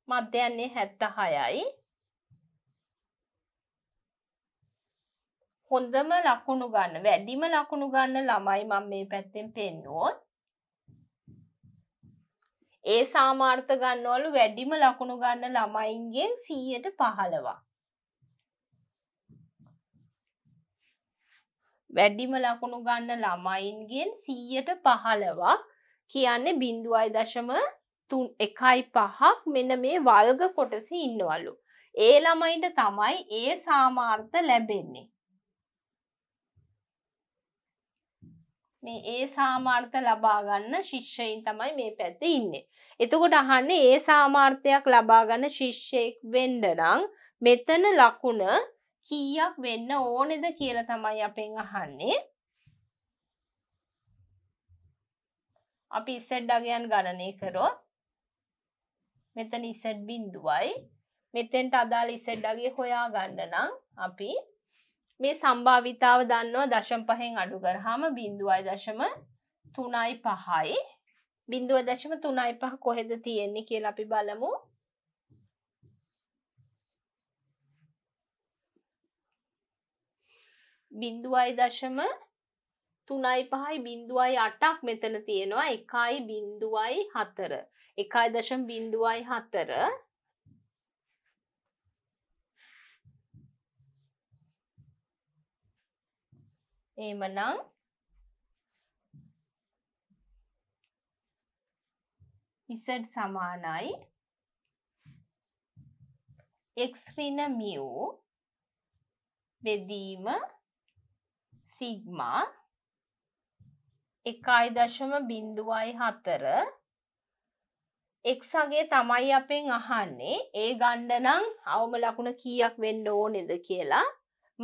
මධ්‍යන්නේ 76යි. හොඳම ලකුණු ගන්න වැඩිම ලකුණු ගන්න ළමයි මම මේ පැත්තෙන් පෙන්නුවොත් ඒ සාමාර්ථ ගන්නවලු වැඩිම ලකුණු ගන්න ළමයින්ගෙන් 100ට 15ක් වැඩිම ලකුණු ගන්න ළමයින්ගෙන් 100ට 15ක් කියන්නේ 0.5 තුන් එකයි පහක් මෙන මේ වල්ග කොටස ඉන්නවලු. ඒ ළමයිට තමයි ඒ සාමාර්ථ ලැබෙන්නේ. මේ ඒ සාමාර්ථ ලබාගන්න ශිෂ්‍යයින් තමයි මේ පැත්ත ඉන්නේ. එතකොට අහන්නේ ඒ සාමාර්ථයක් ලබාගන්න ශිෂ්‍යයෙක් වෙන්ඩනං මෙතන ලකුණ කීයක් වෙන්න ඕනෙද කියල තමයි අපෙන් අහන්නේ. අපි ඉස්සෙඩ්ඩගයන් ගණනය කරොත් මෙතන ඉසඩ් බින්දුවයි මෙතෙන්ට අදාළ ඉසඩ්ඩගේ හොයා ගන්න නම් අපි මේ සම්භාවිතාව දන්නවා දශම් පහෙන් අඩු කරහම බින්දුවයි දශම තුනයි පහයි බින්දුව දශම තුනයි පහ කොහෙද තියෙන්නේ කියලා අපි බලමු බින්දුවයි දශම තුනයි පහයි බින්දුවයි අටක් මෙතන තියෙනවා එකයි බින්දුවයි හතර එකයි දශම් බින්දුවයි හතර එමනං ඉසඩ් සමානයි එක්ස්රින මියූ බෙදීම සිග්මා එකයි දශම බින්දුවයි හතර එක්සගේ තමයි අපෙන් අහන්නේ ඒ ගණ්ඩනම් අවම ලකුණ කීයක් වෙන්න ඕනෙද කියලා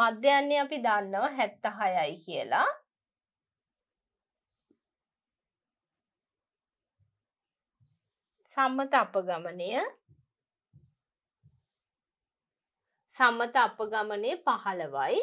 මධ්‍යයන්නේ අපි දන්නව හැත්ත හයයි කියලා සම්මත අපගමනය සම්මත අපගමනය පහළවයි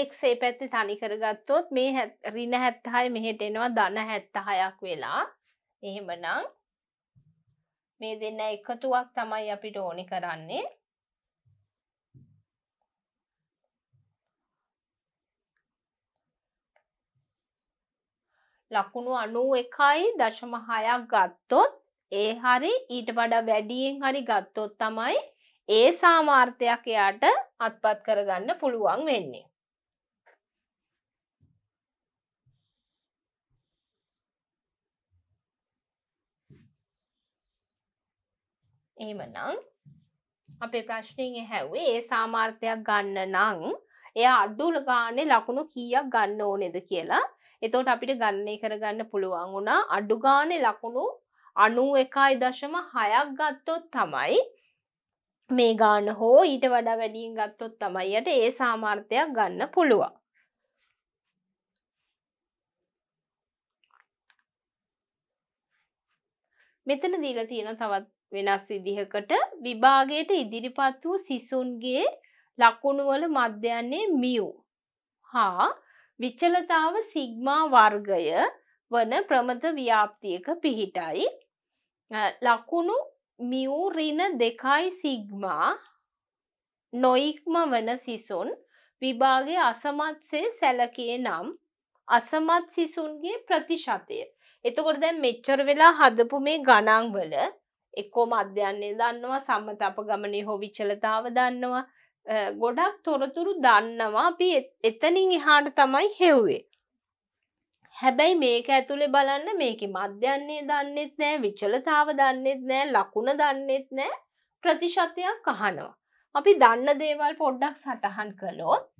එක්සේ පැත්ති තනි කරගත්තොත් මේ රින හැත්තහය මෙහෙට එනවා දන හැත්තහයක් වෙලා එහෙමනං මේ දෙන්න එකතුවක් තමයි අපිට ඕනි කරන්නේ ලකුණු අනුව එකයි දශම හයක් ගත්තොත් ඒ හරි ඊට වඩා වැඩියෙන් හරි ගත්තොත් තමයි ඒ සාමාර්ථයක් එයාට අත්පත් කරගන්න පුළුවන් වෙන්නේ. ඒමනම් අපේ ප්‍රශ්නයෙන් හැවේ ඒ සාමාර්ථයක් ගන්න නං එය අඩ්ඩුල ගානේ ලකුණු කීයක් ගන්න ඕනෙද කියලා එතෝට අපිට ගන්නේ කරගන්න පුළුවන් වුණා අඩු ගානේ ලකුණු අනුව එකයි දශම හයක් ගත්තොත් තමයි මේ ගාන හෝ ඊට වඩා වැඩියෙන් ගත්තොත් තමයියට ඒ සාමාර්ථයක් ගන්න පුළුවන් මෙතන දීලා තියෙන තවත් වෙනස් විදිහකට විභාගයට ඉදිරිපත් වූ සිසුන්ගේ ලකුණුවල මධ්‍යන්නේ මියු හා විචලතාව සිග්මා වර්ගය වන ප්‍රමත ව්‍යාප්තියක පිහිටයි ලකුණු මියූරින දෙකයි සිග්මා නොයික්ම වන සිසුන් විභාගේ අසමත්සේ සැලකේ නම් අසමත් සිසුන්ගේ ප්‍රතිශතය. එතකොට දැන් මෙච්චර වෙලා හදපු මේ ගණන්වල එක්කෝ මධ්‍යන්නේ දන්නවා සම්මත අපගමනය හෝ විචලතාව දන්නවා ගොඩක් තොරතුරු දන්නවා අපි එතනින් එහාට තමයි හෙව්වේ. හැබැයි මේක ඇතුළේ බලන්න මේක මධ්‍යන්නේ දන්නෙත් නෑ විචලතාව දන්නෙත් නෑ ලකුණ දන්නෙත් නෑ ප්‍රතිශතයක් අහනවා. අපි දන්න දේවල් පොඩ්ඩක් සටහන් කළොත්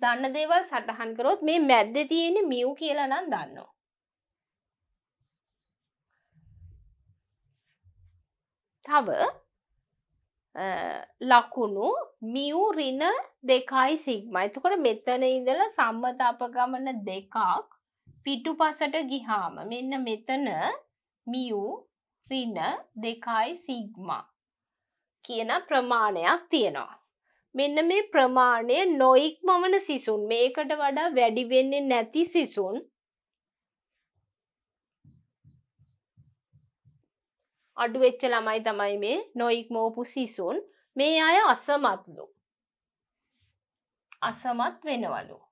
දන්න දේවල් සටහන් කරොත් මේ මැද්ද තියෙන මියව් කියලා නම් දන්නවා. තව ලකුණු මියු රින දෙකයි සිග්ම එතකොට මෙතන ඉඳල සම්මත අපගමන දෙකක් පිටු පසට ගිහාම මෙන්න මෙතන මියු රින දෙකයි සිග්ම කියන ප්‍රමාණයක් තියෙනවා මෙන්න මේ ප්‍රමාණය නොයික්මවන සිසුන් මේකට වඩා වැඩි වෙන්නේ නැති සිසුන් අඩු වෙච්ච ළමයි තමයි මේ නොයික්මවපු සිසුන් මේ අය අසමත්ලු අසමත් වෙනවලු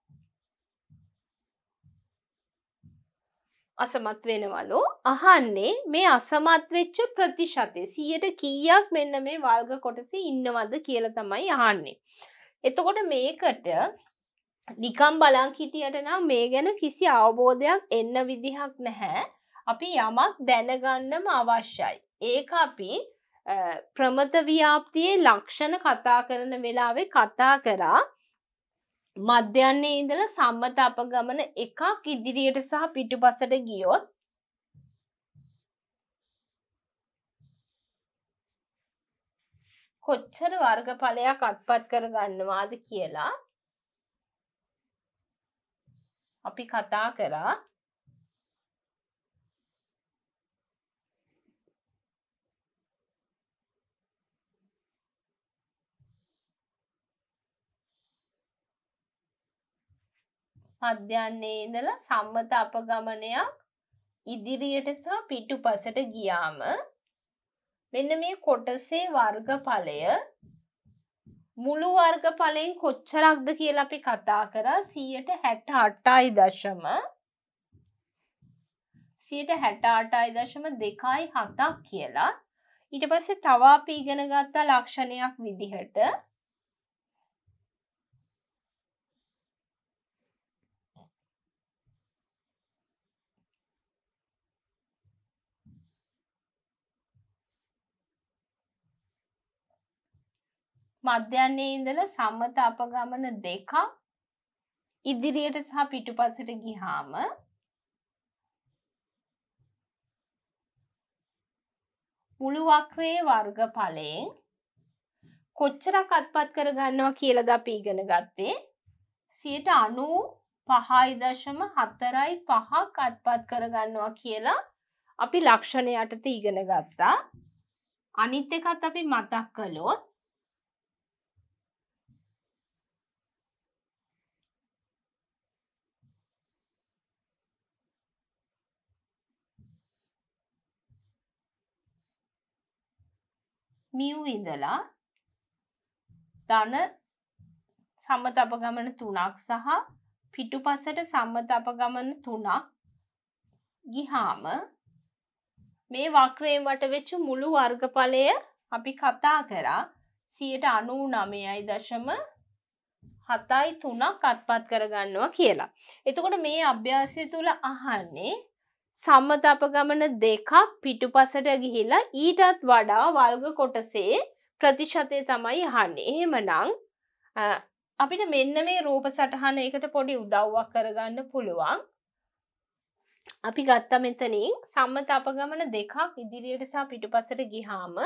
අසමත් වෙනවලු අහන්නේ මේ අසමත් වෙච්ච ප්‍රතිශතය සියයට කීයක් මෙන්න මේ වල්ග කොටසේ ඉන්නවද කියල තමයි අහන්නේ. එතකොට මේකට නිකම් බලංකිටියට නම් මේ ගැන කිසි අවබෝධයක් එන්න විදිහක් නැහැ අපි යමක් දැනගන්නම අවශ්‍යයි. ඒක අපි ප්‍රමත ව්‍යාප්තියේ ලක්ෂණ කතා කරන වෙලාවේ කතා කරා මධ්‍යන්නේ ඉඳලා සම්මත අපගමන එකක් ඉදිරියට සහ පිටුපසට ගියොත් කොච්චර වර්ගඵලයක් අත්පත් කරගන්නවාද කියලා අපි කතා කරා මධ්‍යන්නේ ඉඳලා සම්මත අපගමනයක් ඉදිරියට සහ පිටුපසට ගියාම මෙන්න මේ කොටසේ වර්ගඵලය මුළු වර්ගඵලයෙන් කොච්චරක්ද කියලා අපි කතා කරා 168.2 168.2 කියලා ඊට පස්සේ තව අපි ඉගෙන ගත්තා ලක්ෂණයක් විදිහට මධ්‍යන්නේ ඉඳලා සම්මත අපගමන දෙකක් ඉදිරියට සහ පිටුපසට ගිහාම මුළු වක්‍රයේ වර්ගඵලයෙන් කොච්චරක් අත්පත් කරගන්නවා කියලාද අපි ඉගෙන ගත්තේ 95.45ක් අත්පත් කරගන්නවා කියලා අපි ලක්ෂණ යටතේ ඉගෙන ගත්තා අනිත් එකත් අපි මතක් කළොත් මියු ඉඳලා ධන සම්මතපගමන තුනක් සහ පිටුපසට සම්මතපගමන තුනක් ගිහාම මේ වක්‍රයෙන් වට වෙච්ච මුළු වර්ගඵලය අපි කතා කරා 99.73ක් අත්පත් කරගන්නවා කියලා. එතකොට මේ අභ්‍යාසය තුල අහන්නේ සම්මත අපගමන දෙකක් පිටුපසට ගිහිලා ඊටත් වඩා වල්ග කොටසේ ප්‍රතිශතය තමයි හන්න එහෙමනං අපිට මෙන්න මේ රූප සටහන එකට පොඩි උදව්වක් කරගන්න පුළුවන් අපි ගත්තා මෙතනින් සම්මත අපගමන දෙකක් ඉදිරියට සහ පිටුපසට ගිහාම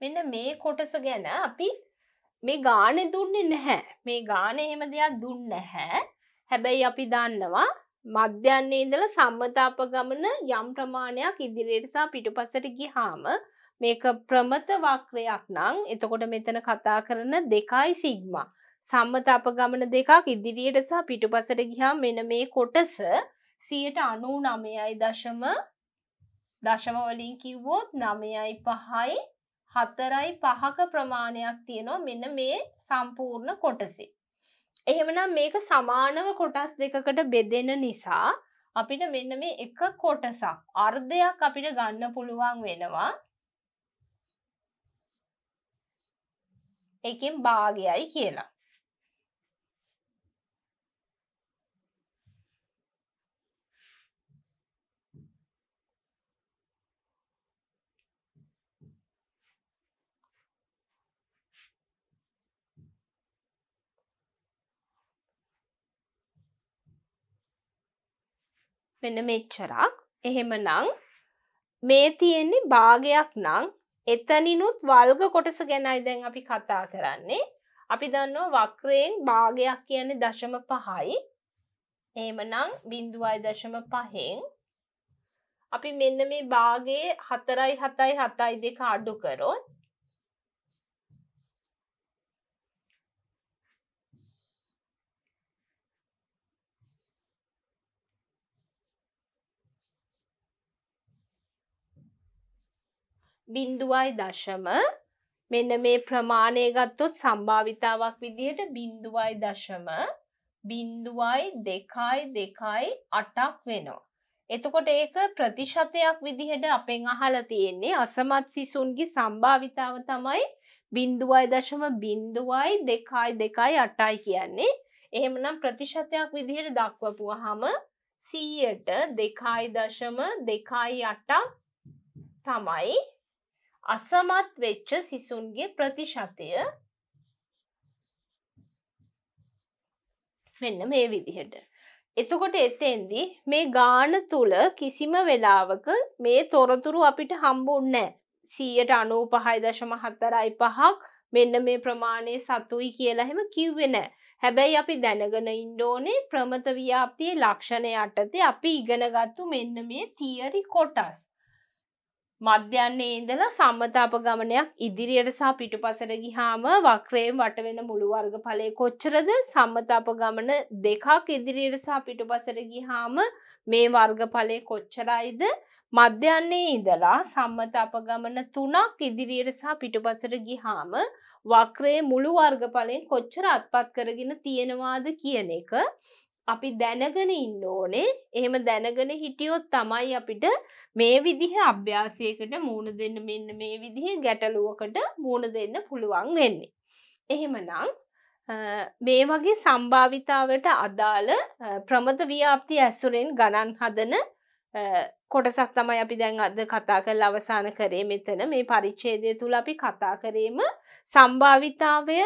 මෙන්න මේ කොටස ගැන අපි මේ ගානෙ දුන්නේ නැහැ මේ ගාන එහෙම දෙයක් දුන්න හැ හැබැයි අපි දන්නවා මධ්‍යන්නේ ඉඳල සම්මතාප ගමන යම් ප්‍රමාණයක් ඉදිරියටසා පිටුපස්සට ගිහාම මේක ප්‍රමත වක්‍රයක් නං එතකොට මෙතන කතා කරන දෙකයි සිග්ම සම්මත අප ගමන දෙකක් ඉදිරියට සහ පිටුපසට ගිහා මෙන මේ කොටස සියට අනු නමයයි දශම දශමවලින් කිව්වොත් නමයයි පහයි හතරයි පහක ප්‍රමාණයක් තියෙනවා මෙන්න මේ සම්පූර්ණ කොටසේ. එහෙමනම් මේක සමානව කොටස් දෙකකට බෙදෙන නිසා අපිට මෙන්න මේ එක කොටසක් අර්ධයක් අපිට ගන්න පුළුවන් වෙනවා. එකෙන් භාගයයි කියලා. මෙන්න මෙච්චරක් එහෙමනං මේ තියෙන්නේ භාගයක් නං එතනිනුත් වල්ග කොටස ගැනයි දැන් අපි කතා කරන්නේ අපි දන්නවා වක්‍රයෙන් භාගයක් කියන්නේ දශම පහයි එහෙමනං බිින්දුවයි දශම පහෙන් අපි මෙන්න මේ භාගයේ හතරයි හතයි හතයි දෙක අඩු කරොත් බින්දුවයි දශම මෙන්න මේ ප්‍රමාණය ගත්තොත් සම්භාවිතාවක් විදිහට බින්දුවයි දශම බින්දුවයි දෙකයි දෙකයි අටක් වෙනවා. එතකොට ඒක ප්‍රතිශතයක් විදිහට අපෙන් අහලා තියෙන්නේ අසමත් සිසුන්ගේ සම්භාවිතාව තමයි බින්දුවයි දශම බින්දුවයි දෙකයි දෙකයි අටයි කියන්නේ. එහෙමනම් ප්‍රතිශතයක් විදිහට දක්වපුවහම 100ට 2.2 අටක් තමයි අසමත් වෙච්ච සිසුන්ගේ ප්‍රතිශතය මෙන්න මේ විදිහට. එතකොට එතෙන්දි මේ ගාන තුල කිසිම වෙලාවක මේ තොරතුරු අපිට හම්බුන්නේ සීයට අනූ පහයි දශම හත්තරයි පහක් මෙන්න මේ ප්‍රමාණය සතුයි කියලා හෙම කිව්වෙ නෑ. හැබැයි අපි දැනගෙන ඉන්ඩෝනේ ප්‍රමත ව්‍යාපතිය ලක්ෂණ යටතේ අපි ඉගෙනගත්තු මෙන්න මේ තියරි කොටස්. මධ්‍යන්නේ ඉඳලා සම්මතාපගමනයක් ඉදිරියට සහ පිටුපසට ගිහාම වක්‍රයෙන් වටවෙන මුළු වර්ග ඵලය කොච්චරද සම්මතාපගමන දෙකක් ඉදිරියට සහ පිටුපසට ගිහාම මේ වර්ග ඵලය කොච්චරයිද මධ්‍යන්නේ ඉඳලා සම්මතාපගමන තුනක් ඉදිරියට සහ පිටුපසට ගිහාම වක්‍රයේ මුළු වර්ග ඵලයෙන් කොච්චර අත්පත් කරගෙන තියෙනවාද කියන එක අපි දැනගෙන ඉන්න ඕනේ එහෙම දැනගෙන හිටියොත් තමයි අපිට මේ විදිහ අභ්‍යාසයකට මූුණ දෙන්න මෙන්න මේ විදිහ ගැටලුවකට මූුණ දෙන්න පුළුවන් වෙන්නේ. එහෙමනම් මේ වගේ සම්භාවිතාවට අදාළ ප්‍රමත ව්‍යාප්ති ඇසුරෙන් ගණන් හදන කොටසක් තමයි අපි දැන් අද කතා කල් අවසාන කරේ මෙතන මේ පරිච්චේදය තුළ අපි කතා කරේම සම්භාවිතාවය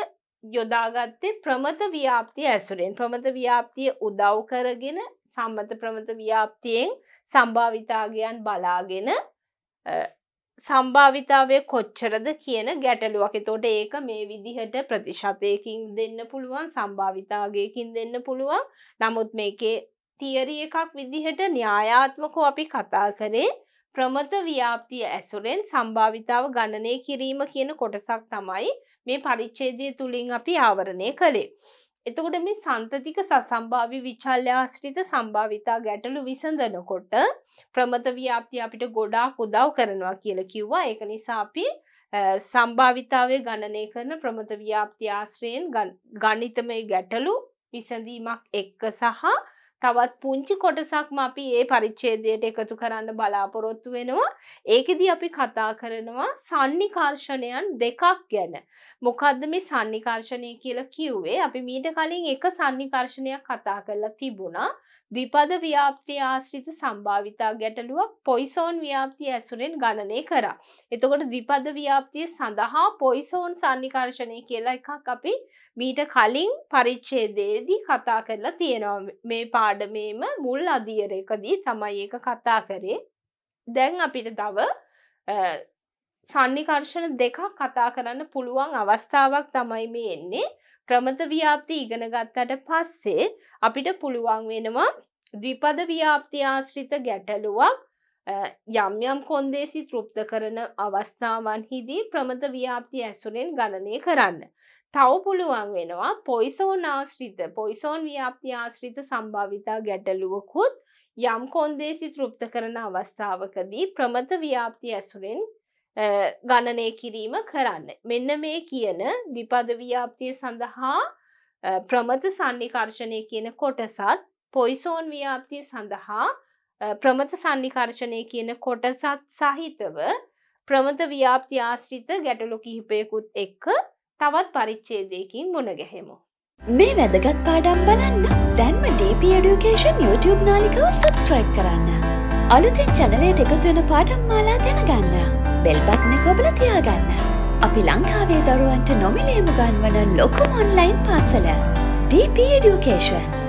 යොදාගත්තේ ප්‍රමත ව්‍යාප්තිය ඇසුරෙන් ප්‍රමත ව්‍යාප්තිය උදව් කරගෙන සම්මත ප්‍රමත ව්‍යාප්තියෙන් සම්භාවිතාගයන් බලාගෙන සම්භාවිතාවය කොච්චරද කියන ගැටලුවක් එතෝට ඒක මේ විදිහට ප්‍රතිශතයකින් දෙන්න පුළුවන් සම්භාවිතාගයකින් දෙන්න පුළුවන් නමුත් මේකේ තියරි එකක් විදිහට න්‍යායාත්මකෝ අපි කතා කරේ ප්‍රමත ව්‍යාප්තිය ඇසුරෙන් සම්භාවිතාව ගණනය කිරීම කියන කොටසක් තමයි මේ පරිච්ඡේදය තුළින් අපි ආවරණය කළේ. එතකොට මේ සන්තතික සසම්භාවි විචල්්‍යාශ්‍රිත සම්භාවිතා ගැටලු විසඳනකොට ප්‍රමත ව්‍යාප්ති අපිට ගොඩාක් උදව් කරනවා කියල කිව්වා ඒක නිසා අපි සම්භාවිතාවය ගණනය කරන ප්‍රමත ව්‍යාප්ති ආශ්‍රයෙන් ගණිතමය ගැටලු විසඳීමක් එක්ක සහ තවත් පුංචි කොටසක්ම අපි ඒ පරිච්ඡේදයට එකතු කරන්න බලාපොරොත්තු වෙනවා. ඒකෙදි අපි කතා කරනවා සන්නිකර්ෂණයන් දෙකක් ගැන. මොකද්ද මේ සන්නිකර්ෂණය කියලා කිව්වේ? අපි මීට කලින් එක සන්නිකර්ෂණයක් කතා කරලා තිබුණා. දිපද ව්‍යාප්තිය ආශ්‍රිත සම්භාවිතා ගැටලුවක් පොයිසෝන් ව්‍යාප්තිය ඇසුරෙන් ගණනය කරා. එතකොට දිපද ව්‍යාප්තිය සඳහා පොයිසෝන් සන්නිකර්ශණය කියලා එකක් අපි මීට කලින් පරිච්චේදේදී කතා කරලා තියෙනවා මේ පාඩමේම මුල් අධියරකදී තමයි ඒක කතා කරේ. දැන් අපිට තව සන්නිකර්ෂණ දෙකක් කතා කරන්න පුළුවන් අවස්ථාවක් තමයි මේ එන්නේ ක්‍රමත ව්‍යාප්ති ඉගෙන ගත්තට පස්සේ අපිට පුළුවන් වෙනවා ද්විපද ව්‍යාප්ති ආශ්‍රිත ගැටලුවක් යම් යම් කොන්දේසි තෘප්ත කරන අවස්ථාවන්හිදී ප්‍රමත ව්‍යාප්ති ඇසුරෙන් ගණනය කරන්න. තව පුළුවන් වෙනවා පොයිසෝන් ආශ්‍රිත පොයිසෝන් ව්‍යාප්ති ආශ්‍රිත සම්භාවිතා ගැටලුවකුත් යම් කොන්දේසි තෘප්ත කරන අවස්ථාවකදී ප්‍රමත ව්‍යාප්ති ඇසුරෙන් ගණනය කිරීම කරන්න. මෙන්න මේ කියන විපදව්‍යාප්තිය සඳහා ප්‍රමත සන්නිකර්ශණය කියන කොටසත් පොයිසෝන් ව්‍යාප්තිය සඳහා ප්‍රමත සන්නිකර්ශණය කියන කොටසත් සහිතව ප්‍රමත ව්‍යාප්ති ආශ්‍රිත ගැටලු කිහිපයකුත් එක්ක තවත් පරිච්චේදයකින් මුණගැහෙමු. මේ වැදගත් පාඩම් බලන්න දැන්ම DP ඩියුකේෂන් YouTube නාලිකව සබස්ක්‍රයිබ් කරන්න. අලුතෙන් චැනලයට එකතු වෙන පාඩම් මාලා දැනගන්න. බෙල්බත්න කොබල තියාගන්න. අපි ලංකාවේ දරුවන්ට නොමිලේම ගන්වන ලොකුම ඔන්ලයින් පාසල. DP Education.